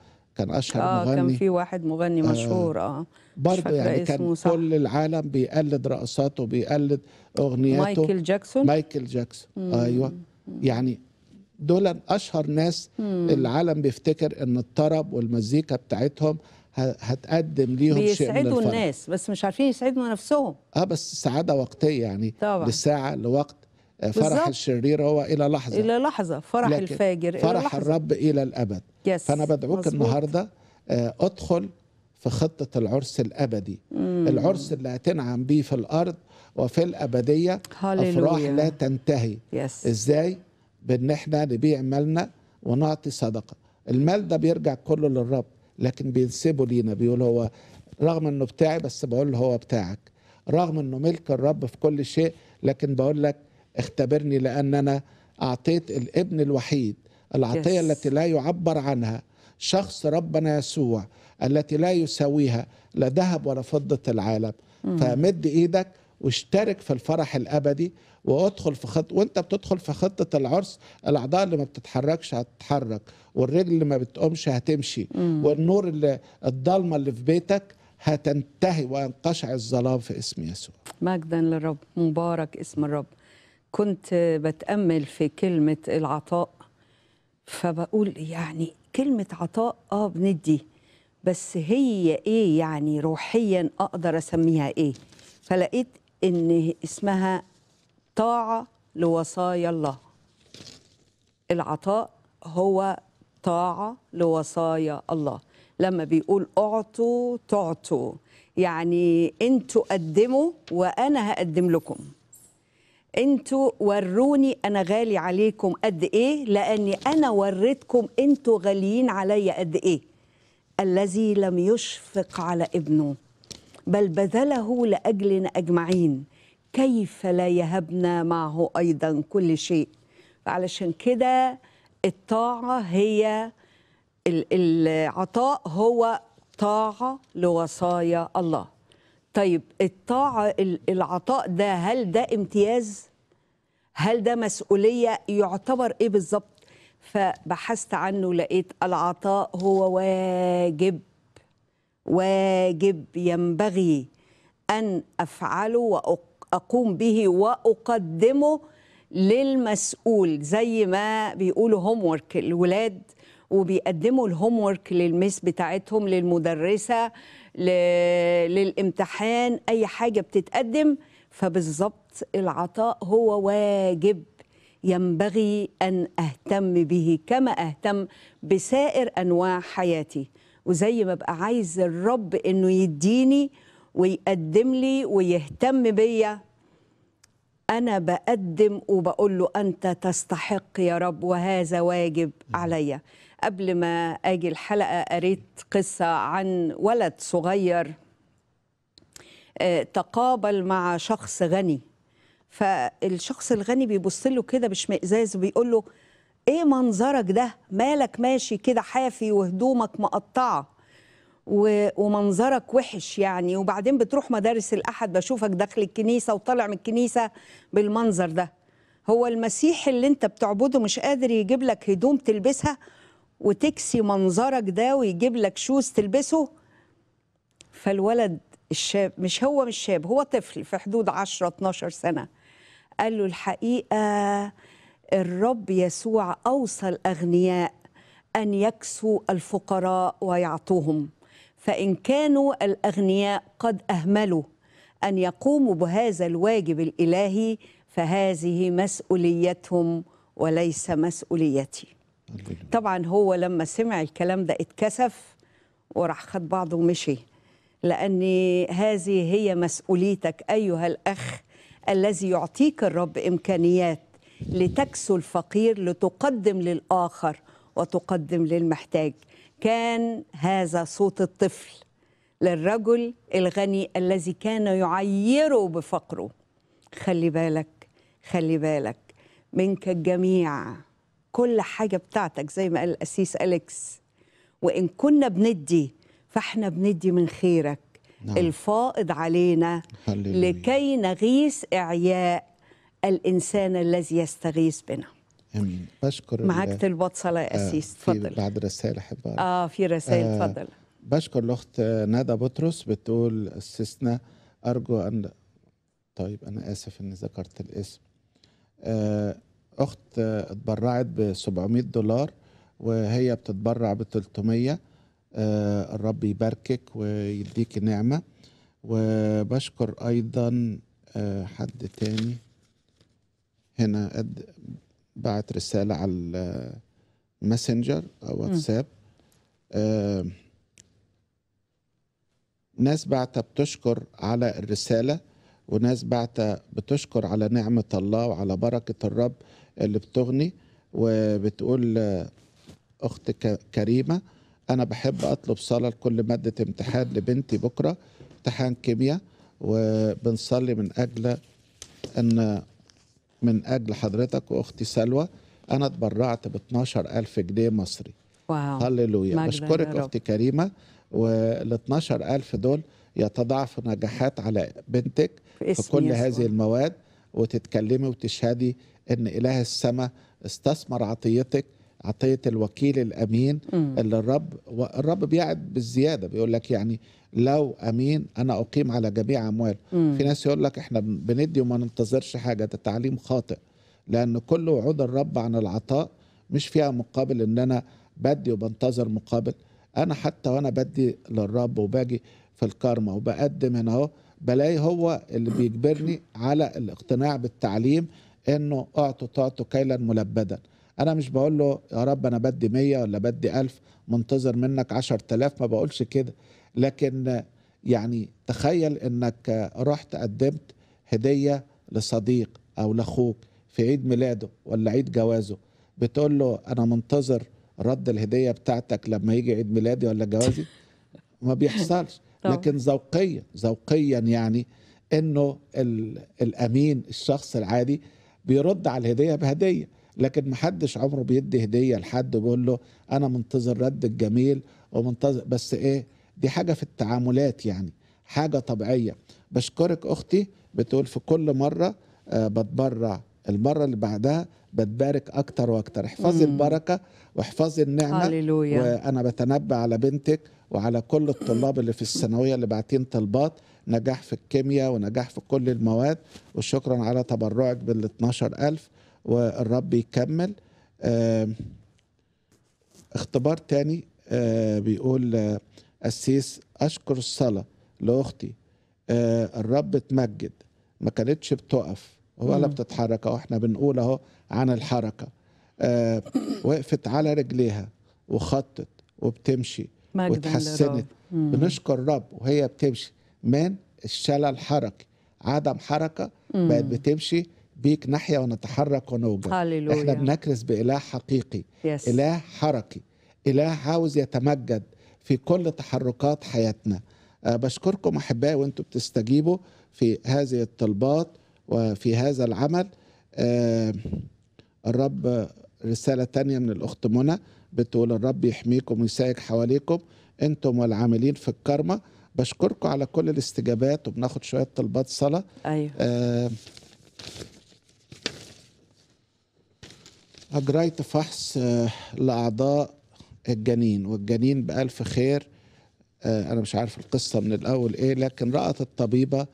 كان اشهر آه مغني كان في واحد مغني آه، مشهور اه, آه برضه يعني كان صح. كل العالم بيقلد رقصاته بيقلد اغنياته مايكل جاكسون مايكل جاكسون مم. ايوه يعني دول اشهر ناس مم. العالم بيفتكر ان الطرب والمزيكا بتاعتهم هتقدم ليهم شيء من بيسعدوا الناس بس مش عارفين يسعدوا نفسهم اه بس سعاده وقتيه يعني طبعا لساعه لوقت آه، فرح بالزبط. الشرير هو الى لحظه الى لحظه فرح الفاجر فرح إلى لحظة. الرب الى الابد يس. فأنا بدعوك مزبوط. النهاردة آه، ادخل في خطة العرس الأبدي مم. العرس اللي هتنعم بيه في الأرض وفي الأبدية هاليلويا. أفراح لا تنتهي يس. إزاي؟ بأن احنا نبيع مالنا ونعطي صدقة المال ده بيرجع كله للرب لكن بينسبه لينا بيقول هو رغم انه بتاعي بس بقول له هو بتاعك رغم انه ملك الرب في كل شيء لكن بقول لك اختبرني لان انا اعطيت الابن الوحيد العطية yes. التي لا يعبر عنها شخص ربنا يسوع التي لا يساويها لا ذهب ولا فضة العالم mm. فمد إيدك واشترك في الفرح الابدي وادخل في خط وانت بتدخل في خطه العرس الاعضاء اللي ما بتتحركش هتتحرك والرجل اللي ما بتقومش هتمشي مم. والنور اللي الضلمه اللي في بيتك هتنتهي وينقشع الظلام في اسم يسوع مجدا للرب مبارك اسم الرب كنت بتامل في كلمه العطاء فبقول يعني كلمة عطاء اه بندي بس هي ايه يعني روحيا اقدر اسميها ايه فلقيت ان اسمها طاعة لوصايا الله العطاء هو طاعة لوصايا الله لما بيقول اعطوا تعطوا يعني انتوا قدموا وانا هقدم لكم انتوا وروني انا غالي عليكم قد ايه لاني انا وريتكم انتوا غاليين عليا قد ايه الذي لم يشفق على ابنه بل بذله لاجلنا اجمعين كيف لا يهبنا معه ايضا كل شيء فعلشان كده الطاعه هي العطاء هو طاعه لوصايا الله طيب الطاعة العطاء ده هل ده امتياز؟ هل ده مسؤولية يعتبر إيه بالظبط؟ فبحثت عنه لقيت العطاء هو واجب واجب ينبغي أن أفعله وأقوم به وأقدمه للمسؤول زي ما بيقولوا هومورك الولاد وبيقدموا الهومورك للمس بتاعتهم للمدرسة للامتحان اي حاجه بتتقدم فبالظبط العطاء هو واجب ينبغي ان اهتم به كما اهتم بسائر انواع حياتي وزي ما ابقى عايز الرب انه يديني ويقدم لي ويهتم بيا انا بقدم وبقول له انت تستحق يا رب وهذا واجب عليا قبل ما اجي الحلقه قريت قصه عن ولد صغير آه، تقابل مع شخص غني فالشخص الغني بيبص له كده باشمئزاز وبيقول له ايه منظرك ده مالك ماشي كده حافي وهدومك مقطعه ومنظرك وحش يعني وبعدين بتروح مدارس الأحد بشوفك داخل الكنيسة وطالع من الكنيسة بالمنظر ده هو المسيح اللي انت بتعبده مش قادر يجيب لك هدوم تلبسها وتكسي منظرك ده ويجيب لك شوز تلبسه فالولد الشاب مش هو مش شاب هو طفل في حدود 10 12 سنه قال له الحقيقه الرب يسوع اوصى الاغنياء ان يكسوا الفقراء ويعطوهم فان كانوا الاغنياء قد اهملوا ان يقوموا بهذا الواجب الالهي فهذه مسؤوليتهم وليس مسؤوليتي طبعا هو لما سمع الكلام ده اتكسف وراح خد بعضه ومشي لأن هذه هي مسؤوليتك أيها الأخ الذي يعطيك الرب إمكانيات لتكسو الفقير لتقدم للآخر وتقدم للمحتاج كان هذا صوت الطفل للرجل الغني الذي كان يعيره بفقره خلي بالك خلي بالك منك الجميع كل حاجة بتاعتك زي ما قال الأسيس أليكس وإن كنا بندي فإحنا بندي من خيرك نعم. الفائض علينا لكي نغيث إعياء الإنسان الذي يستغيث بنا امين بشكر معاك البطسلة يا أسيس آه، اتفضل آه بعد رسائل أحب اه في رسائل آه، اتفضل آه بشكر الأخت ندى بطرس بتقول أسسنا أرجو أن طيب أنا آسف إني ذكرت الاسم آه اخت اتبرعت ب 700 دولار وهي بتتبرع ب 300 آه، الرب يباركك ويديك نعمه وبشكر ايضا آه، حد تاني هنا قد بعت رساله على الماسنجر او واتساب آه، ناس بعتة بتشكر على الرسالة وناس بعتة بتشكر على نعمة الله وعلى بركة الرب اللي بتغني وبتقول اخت كريمه انا بحب اطلب صلاه لكل ماده امتحان لبنتي بكره امتحان كيمياء وبنصلي من اجل ان من اجل حضرتك واختي سلوى انا اتبرعت ب 12000 جنيه مصري واو هللويا بشكرك اختي كريمه وال 12000 دول يتضاعف نجاحات على بنتك في, في كل هذه المواد وتتكلمي وتشهدي ان اله السماء استثمر عطيتك عطيه الوكيل الامين م. اللي الرب الرب بيعد بالزياده بيقول لك يعني لو امين انا اقيم على جميع امواله في ناس يقول لك احنا بندي وما ننتظرش حاجه ده تعليم خاطئ لان كل وعود الرب عن العطاء مش فيها مقابل ان انا بدي وبنتظر مقابل انا حتى وانا بدي للرب وباجي في الكارما وبقدم هنا اهو بلاقي هو اللي بيجبرني على الاقتناع بالتعليم انه اعطوا تعطوا كيلا ملبدا انا مش بقول له يا رب انا بدي مية ولا بدي ألف منتظر منك عشر تلاف ما بقولش كده لكن يعني تخيل انك رحت قدمت هدية لصديق او لاخوك في عيد ميلاده ولا عيد جوازه بتقول له انا منتظر رد الهدية بتاعتك لما يجي عيد ميلادي ولا جوازي ما بيحصلش لكن ذوقيا ذوقيا يعني انه الامين الشخص العادي بيرد على الهديه بهديه لكن محدش عمره بيدي هديه لحد بيقول له انا منتظر رد الجميل ومنتظر بس ايه دي حاجه في التعاملات يعني حاجه طبيعيه بشكرك اختي بتقول في كل مره آه بتبرع المره اللي بعدها بتبارك اكتر واكتر احفظي البركه واحفظي النعمه هللويا. وانا بتنبأ على بنتك وعلى كل الطلاب اللي في الثانويه اللي باعتين طلبات نجاح في الكيمياء ونجاح في كل المواد وشكرا على تبرعك بال 12000 والرب يكمل اختبار تاني آه، بيقول قسيس آه، اشكر الصلاه لاختي آه، الرب تمجد ما كانتش بتقف ولا بتتحرك اهو احنا بنقول اهو عن الحركه وقفت على رجليها وخطت وبتمشي وتحسنت لرب. بنشكر الرب وهي بتمشي من الشلل حركي عدم حركه مم. بقت بتمشي بيك نحيا ونتحرك ونوجد هاليلويا. احنا بنكرس باله حقيقي يس. اله حركي اله عاوز يتمجد في كل تحركات حياتنا أه بشكركم احبائي وانتم بتستجيبوا في هذه الطلبات وفي هذا العمل أه الرب رساله تانية من الاخت منى بتقول الرب يحميكم ويساعد حواليكم انتم والعاملين في الكرمه بشكركم على كل الاستجابات وبناخد شويه طلبات صلاه ايوه آه اجريت فحص آه لاعضاء الجنين والجنين بألف خير آه انا مش عارف القصه من الاول ايه لكن رأت الطبيبه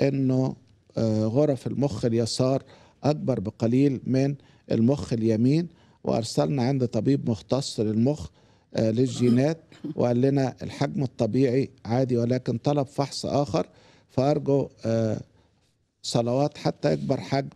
انه آه غرف المخ اليسار اكبر بقليل من المخ اليمين وارسلنا عند طبيب مختص للمخ آه، للجينات وقال لنا الحجم الطبيعي عادي ولكن طلب فحص اخر فارجو آه، صلوات حتى يكبر حجم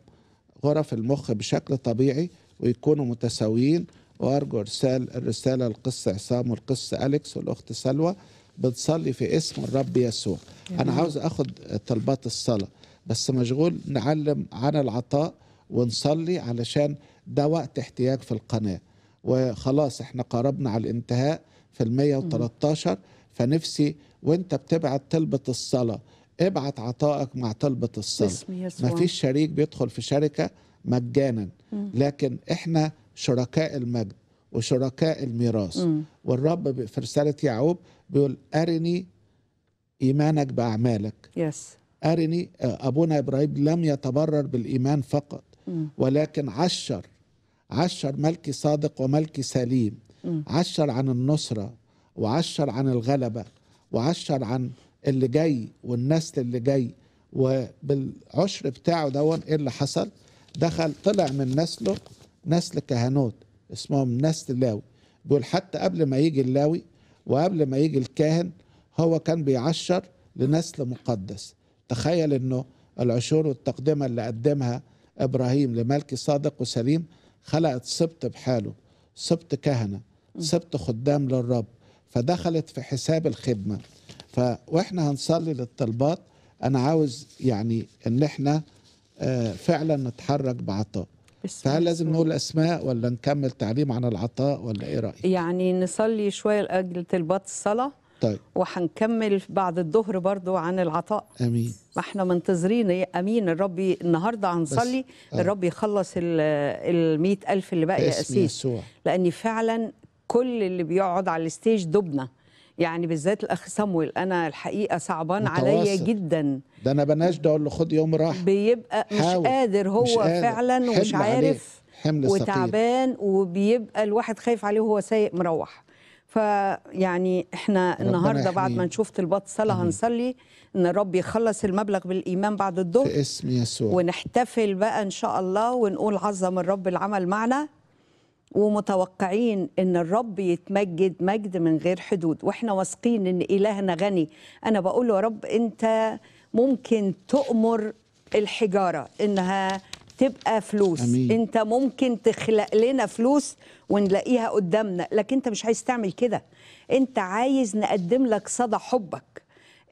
غرف المخ بشكل طبيعي ويكونوا متساويين وارجو ارسال الرساله للقس عصام والقس اليكس والاخت سلوى بنصلي في اسم الرب يسوع يعني. انا عاوز اخد طلبات الصلاه بس مشغول نعلم عن العطاء ونصلي علشان ده وقت احتياج في القناه وخلاص احنا قربنا على الانتهاء في ال 113 فنفسي وانت بتبعت طلبه الصلاه ابعت عطائك مع طلبه الصلاه ما فيش شريك بيدخل في شركه مجانا لكن احنا شركاء المجد وشركاء الميراث والرب في رساله يعقوب بيقول ارني ايمانك باعمالك يس ارني آه، ابونا ابراهيم لم يتبرر بالايمان فقط ولكن عشر عشر ملكي صادق وملكي سليم م. عشر عن النصرة وعشر عن الغلبة وعشر عن اللي جاي والنسل اللي جاي وبالعشر بتاعه دون ايه اللي حصل دخل طلع من نسله نسل كهنوت اسمهم نسل لاوي بيقول حتى قبل ما يجي اللاوي وقبل ما يجي الكاهن هو كان بيعشر لنسل مقدس تخيل انه العشور والتقدمه اللي قدمها ابراهيم لملكي صادق وسليم خلقت سبت بحاله سبت كهنة سبت خدام للرب فدخلت في حساب الخدمة فإحنا هنصلي للطلبات أنا عاوز يعني إن إحنا آه، فعلا نتحرك بعطاء فهل لازم نقول اسماء ولا نكمل تعليم عن العطاء ولا ايه رايك؟ يعني نصلي شويه لاجل طلبات الصلاه طيب وهنكمل بعد الظهر برضو عن العطاء امين ما احنا منتظرين إيه، امين الرب النهارده هنصلي آه. الرب يخلص ال 100000 اللي باقي يا اسيس لان فعلا كل اللي بيقعد على الستيج دبنا يعني بالذات الاخ سمويل انا الحقيقه صعبان عليا جدا ده انا بناشده اقول له خد يوم راحه بيبقى مش حاول. قادر هو مش قادر. فعلا ومش عارف عليه. حمل وتعبان وبيبقى الواحد خايف عليه وهو سايق مروح فيعني احنا النهارده بعد ما نشوف طلبات صلاه هنصلي ان الرب يخلص المبلغ بالايمان بعد الظهر في اسم يسوع ونحتفل بقى ان شاء الله ونقول عظم الرب العمل معنا ومتوقعين ان الرب يتمجد مجد من غير حدود واحنا واثقين ان الهنا غني انا بقول له يا رب انت ممكن تؤمر الحجاره انها تبقى فلوس أمين. انت ممكن تخلق لنا فلوس ونلاقيها قدامنا لكن انت مش عايز تعمل كده انت عايز نقدم لك صدى حبك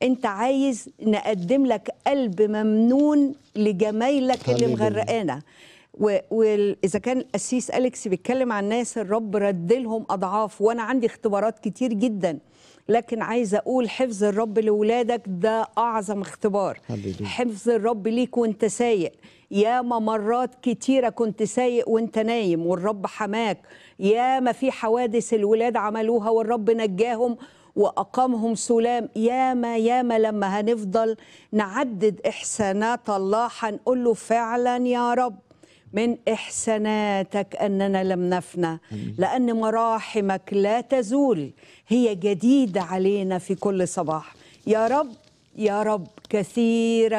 انت عايز نقدم لك قلب ممنون لجمايلك اللي مغرقانا واذا كان القسيس اليكس بيتكلم عن ناس الرب رد لهم اضعاف وانا عندي اختبارات كتير جدا لكن عايزه اقول حفظ الرب لاولادك ده اعظم اختبار هللويا. حفظ الرب ليك وانت سايق ياما مرات كتيرة كنت سايق وانت نايم والرب حماك ياما في حوادث الولاد عملوها والرب نجاهم وأقامهم سلام ياما ياما لما هنفضل نعدد إحسانات الله هنقول له فعلا يا رب من إحساناتك أننا لم نفنى لأن مراحمك لا تزول هي جديدة علينا في كل صباح يا رب يا رب كثيرة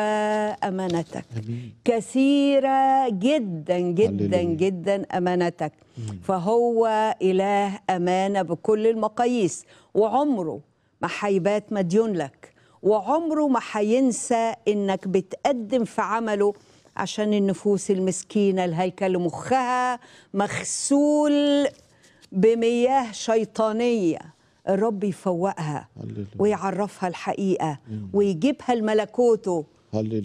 أمانتك أمين. كثيرة جدا جدا جدا أمانتك فهو إله أمانة بكل المقاييس وعمره ما حيبات مديون لك وعمره ما حينسى إنك بتقدم في عمله عشان النفوس المسكينة الهيكل مخها مغسول بمياه شيطانية الرب يفوقها ويعرفها الحقيقة ويجيبها لملكوته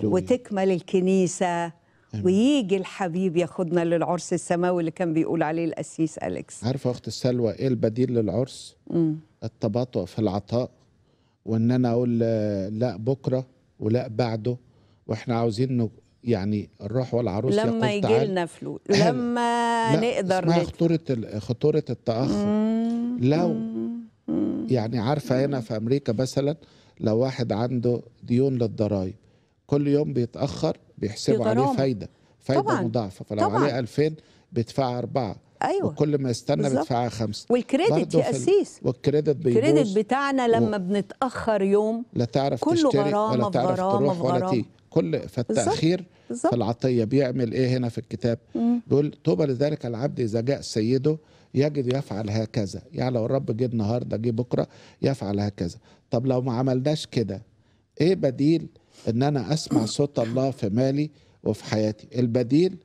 وتكمل الكنيسة ويجي الحبيب ياخدنا للعرس السماوي اللي كان بيقول عليه القسيس أليكس عارفة أخت السلوى إيه البديل للعرس؟ التباطؤ في العطاء وإن أنا أقول لا بكرة ولا بعده واحنا عاوزين يعني الروح والعروس لما يجي لنا فلوس لما نقدر اسمها خطوره خطوره التاخر مم. لو مم. يعني عارفه هنا في امريكا مثلا لو واحد عنده ديون للضرايب كل يوم بيتاخر بيحسبوا عليه فايده فايده طبعًا. مضاعفه فلو طبعًا. عليه 2000 بيدفع اربعه ايوه وكل ما يستنى بيدفعها خمسه والكريدت يا اسيس والكريدت الكريدت بتاعنا لما و... بنتاخر يوم لا تعرف كله تشتري غرامة ولا تعرف تروح ولا تيجي كل فالتاخير بالزبط. في العطيه بيعمل ايه هنا في الكتاب مم. بيقول طوبى لذلك العبد اذا جاء سيده يجد يفعل هكذا يعني لو الرب جه النهارده جه بكره يفعل هكذا طب لو ما عملناش كده ايه بديل ان انا اسمع صوت الله في مالي وفي حياتي البديل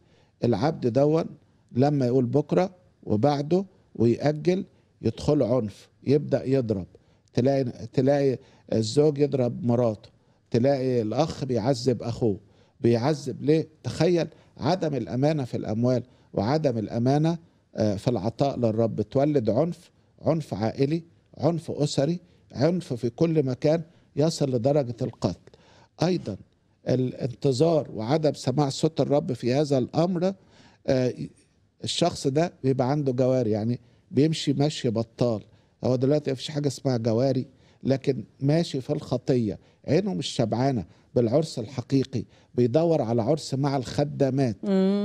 العبد دون لما يقول بكره وبعده ويأجل يدخل عنف يبدأ يضرب تلاقي تلاقي الزوج يضرب مراته تلاقي الاخ بيعذب اخوه بيعذب ليه تخيل عدم الامانه في الاموال وعدم الامانه آه، في العطاء للرب تولد عنف عنف عائلي عنف اسري عنف في كل مكان يصل لدرجه القتل ايضا الانتظار وعدم سماع صوت الرب في هذا الامر آه، الشخص ده بيبقى عنده جواري يعني بيمشي مشي بطال هو دلوقتي مفيش حاجه اسمها جواري لكن ماشي في الخطيه عينه مش شبعانه بالعرس الحقيقي بيدور على عرس مع الخدامات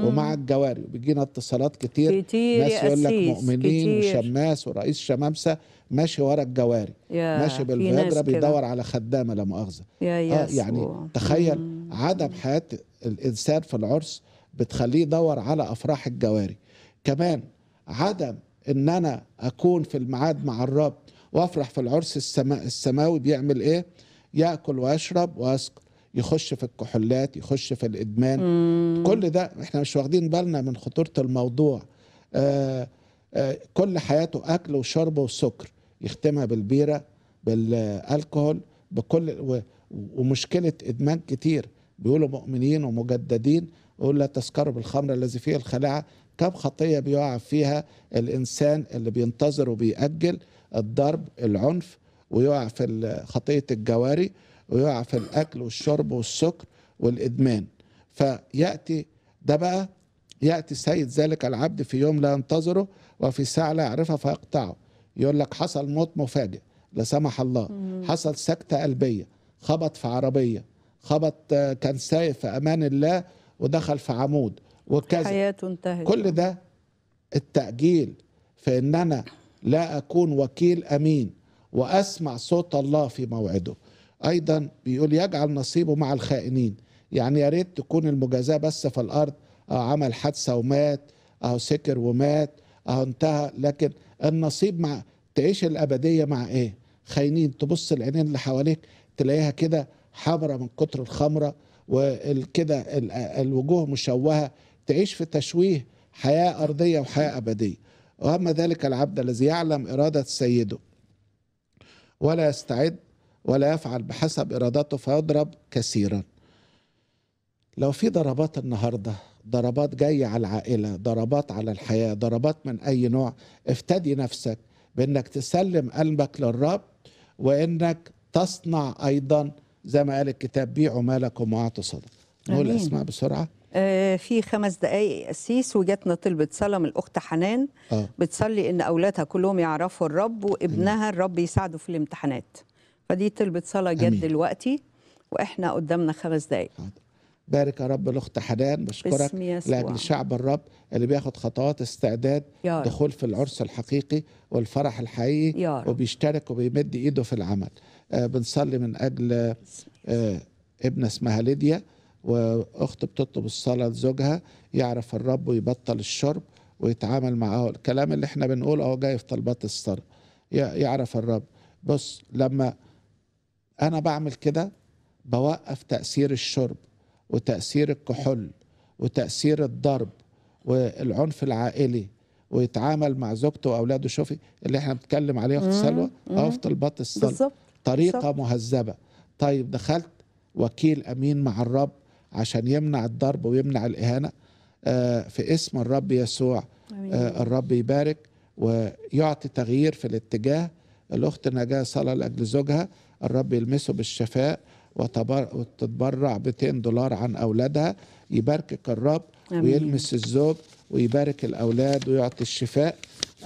ومع الجواري وبيجينا اتصالات كتير, كتير ناس يقول لك مؤمنين كتير. وشماس ورئيس شمامسه ماشي ورا الجواري ماشي بالفياجرا بيدور على خدامه لا مؤاخذه آه يعني تخيل مم. عدم حياه الانسان في العرس بتخليه يدور على افراح الجواري كمان عدم ان انا اكون في الميعاد مع الرب وافرح في العرس السما السماوي بيعمل ايه ياكل ويشرب ويسكر يخش في الكحولات يخش في الادمان مم. كل ده احنا مش واخدين بالنا من خطوره الموضوع آآ آه، آآ آه، كل حياته اكل وشرب وسكر يختمها بالبيره بالالكهول بكل و... ومشكله ادمان كتير بيقولوا مؤمنين ومجددين يقول لا تسكروا بالخمر الذي فيه الخلاعه كم خطيه بيقع فيها الانسان اللي بينتظر وبيأجل الضرب العنف ويقع في خطيه الجواري ويقع في الاكل والشرب والسكر والادمان فياتي ده بقى ياتي سيد ذلك العبد في يوم لا ينتظره وفي ساعه لا يعرفها فيقطعه يقول لك حصل موت مفاجئ لا سمح الله حصل سكته قلبيه خبط في عربيه خبط آه، كان سايق في امان الله ودخل في عمود وكذا حياته انتهت كل ده التاجيل في ان انا لا أكون وكيل أمين وأسمع صوت الله في موعده أيضا بيقول يجعل نصيبه مع الخائنين يعني يا ريت تكون المجازاة بس في الأرض أو آه، عمل حادثة ومات أو آه، سكر ومات أو آه، انتهى لكن النصيب مع تعيش الأبدية مع إيه خاينين تبص العينين اللي حواليك تلاقيها كده حمرة من كتر الخمرة وكده الوجوه مشوهة تعيش في تشويه حياة أرضية وحياة أبدية واما ذلك العبد الذي يعلم اراده سيده ولا يستعد ولا يفعل بحسب ارادته فيضرب كثيرا لو في ضربات النهارده ضربات جايه على العائله ضربات على الحياه ضربات من اي نوع افتدي نفسك بانك تسلم قلبك للرب وانك تصنع ايضا زي ما قال الكتاب بيعوا مالكم واعطوا صدق نقول الاسماء بسرعه آه، في خمس دقايق قسيس وجاتنا طلبت صلاة من الأخت حنان آه. بتصلي إن أولادها كلهم يعرفوا الرب وابنها الرب يساعده في الامتحانات فدي طلبت صلاة جت دلوقتي وإحنا قدامنا خمس دقايق بارك يا رب الاخت حنان بشكرك لاجل شعب الرب اللي بياخد خطوات استعداد دخول في العرس الحقيقي والفرح الحقيقي وبيشترك وبيمد ايده في العمل آه بنصلي من اجل آه ابنه اسمها ليديا واخت بتطلب الصلاه لزوجها يعرف الرب ويبطل الشرب ويتعامل معاه الكلام اللي احنا بنقوله اهو جاي في طلبات الصلاه يعرف الرب بص لما انا بعمل كده بوقف تاثير الشرب وتاثير الكحول وتاثير الضرب والعنف العائلي ويتعامل مع زوجته واولاده شوفي اللي احنا بنتكلم عليه اخت سلوى اهو في طلبات الصلاه طريقه مهذبه طيب دخلت وكيل امين مع الرب عشان يمنع الضرب ويمنع الإهانة آه، في اسم الرب يسوع أمين. آه، الرب يبارك ويعطي تغيير في الاتجاه الأخت نجاة صلاة لأجل زوجها الرب يلمسه بالشفاء وتتبرع ب 200 دولار عن أولادها يباركك الرب أمين. ويلمس الزوج ويبارك الأولاد ويعطي الشفاء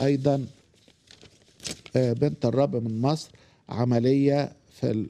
أيضا آه، بنت الرب من مصر عملية في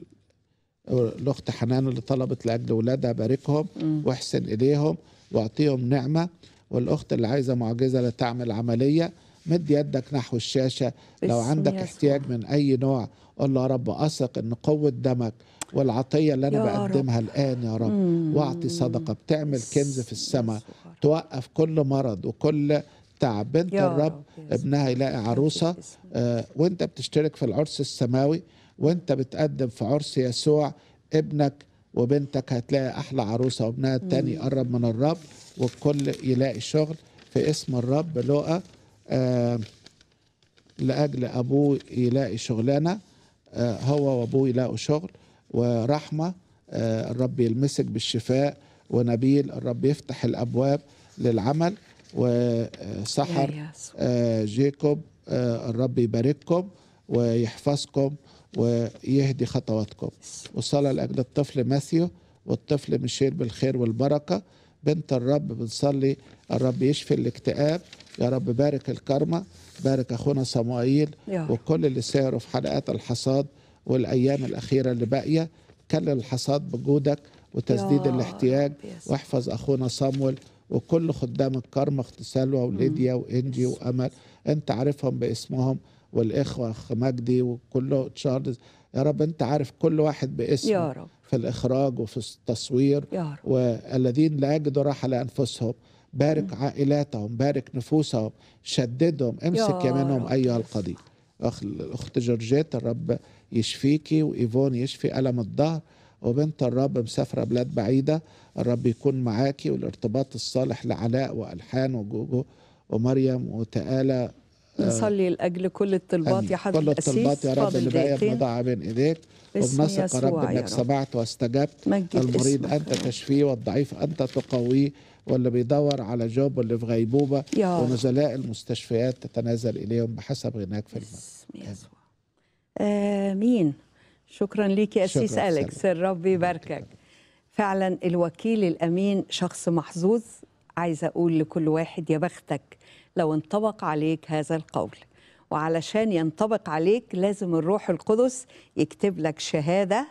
الاخت حنان اللي طلبت لاجل اولادها باركهم واحسن اليهم واعطيهم نعمه والاخت اللي عايزه معجزه لتعمل عمليه مد يدك نحو الشاشه لو عندك احتياج من اي نوع قول له يا رب اثق ان قوه دمك والعطيه اللي انا بقدمها رب. الان يا رب واعطي صدقه بتعمل كنز في السماء توقف كل مرض وكل تعب بنت الرب ابنها يلاقي عروسه آه وانت بتشترك في العرس السماوي وانت بتقدم في عرس يسوع ابنك وبنتك هتلاقي احلى عروسه وابنها التاني يقرب من الرب والكل يلاقي شغل في اسم الرب لقى آه لاجل ابوه يلاقي شغلانه آه هو وابوه يلاقوا شغل ورحمه آه الرب يلمسك بالشفاء ونبيل الرب يفتح الابواب للعمل وسحر آه جيكوب آه، الرب يبارككم ويحفظكم ويهدي خطواتكم وصلى لأجل الطفل ماثيو والطفل ميشيل بالخير والبركة بنت الرب بنصلي الرب يشفي الاكتئاب يا رب بارك الكرمة بارك أخونا صموئيل وكل اللي سيروا في حلقات الحصاد والأيام الأخيرة اللي باقية كلل الحصاد بجودك وتسديد الاحتياج واحفظ أخونا صموئيل وكل خدام الكرمة اخت سلوى وليديا وإنجي وأمل أنت عارفهم باسمهم والاخوه اخ مجدي وكله تشارلز يا رب انت عارف كل واحد باسمه يا رب. في الاخراج وفي التصوير يا رب. والذين لا يجدوا راحه لانفسهم بارك م. عائلاتهم بارك نفوسهم شددهم امسك يمينهم ايها القضيب أخ الاخت جورجيت الرب يشفيكي وايفون يشفي الم الظهر وبنت الرب مسافره بلاد بعيده الرب يكون معاكي والارتباط الصالح لعلاء والحان وجوجو ومريم وتآلى نصلي لاجل كل الطلبات يا حضره كل الطلبات يا رب اللي باقيه مضاعه بين ايديك وبنثق يا رب انك سمعت واستجبت المريض انت تشفيه والضعيف انت تقويه واللي بيدور على جوب واللي في غيبوبه ونزلاء المستشفيات تتنازل اليهم بحسب غناك في المال امين شكرا ليك يا اسيس اليكس الرب يباركك فعلا الوكيل الامين شخص محظوظ عايزه اقول لكل واحد يا بختك لو انطبق عليك هذا القول وعلشان ينطبق عليك لازم الروح القدس يكتب لك شهادة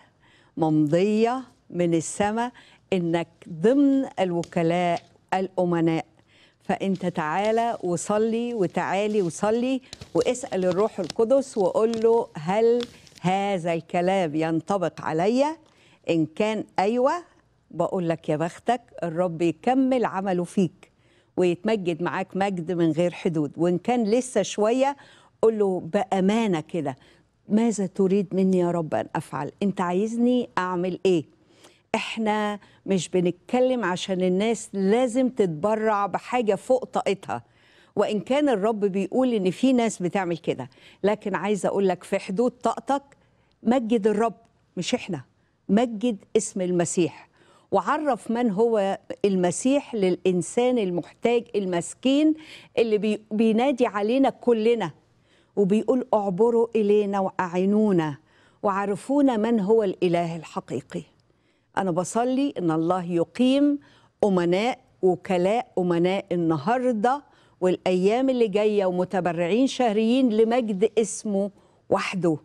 ممضية من السماء انك ضمن الوكلاء الأمناء فانت تعالى وصلي وتعالي وصلي واسال الروح القدس وقول له هل هذا الكلام ينطبق عليا ان كان ايوه بقول لك يا بختك الرب يكمل عمله فيك ويتمجد معاك مجد من غير حدود وإن كان لسه شوية قل له بأمانة كده ماذا تريد مني يا رب أن أفعل أنت عايزني أعمل إيه إحنا مش بنتكلم عشان الناس لازم تتبرع بحاجة فوق طاقتها وإن كان الرب بيقول إن في ناس بتعمل كده لكن عايزة أقول لك في حدود طاقتك مجد الرب مش إحنا مجد اسم المسيح وعرف من هو المسيح للإنسان المحتاج المسكين اللي بي بينادي علينا كلنا وبيقول اعبروا إلينا وأعينونا وعرفونا من هو الإله الحقيقي أنا بصلي إن الله يقيم أمناء وكلاء أمناء النهارده والايام اللي جايه ومتبرعين شهريين لمجد اسمه وحده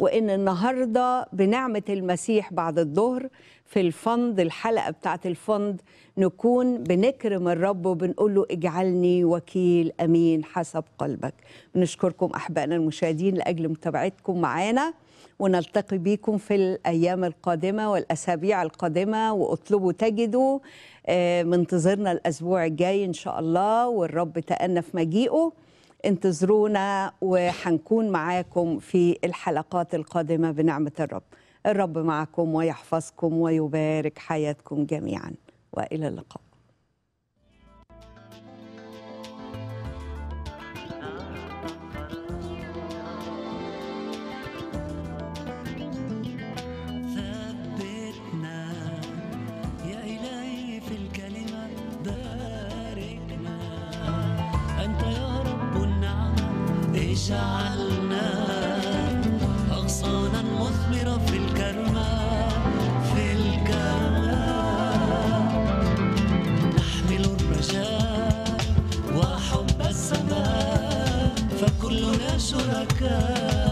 وان النهارده بنعمه المسيح بعد الظهر في الفند الحلقه بتاعه الفند نكون بنكرم الرب وبنقول له اجعلني وكيل امين حسب قلبك بنشكركم احبائنا المشاهدين لاجل متابعتكم معانا ونلتقي بكم في الايام القادمه والاسابيع القادمه واطلبوا تجدوا آه، منتظرنا الاسبوع الجاي ان شاء الله والرب تانف مجيئه انتظرونا وحنكون معاكم في الحلقات القادمة بنعمة الرب الرب معكم ويحفظكم ويبارك حياتكم جميعا وإلى اللقاء جعلنا أغصانا مثمرة في الكرمة في الكرمة نحمل الرجاء وحب السماء فكلنا شركاء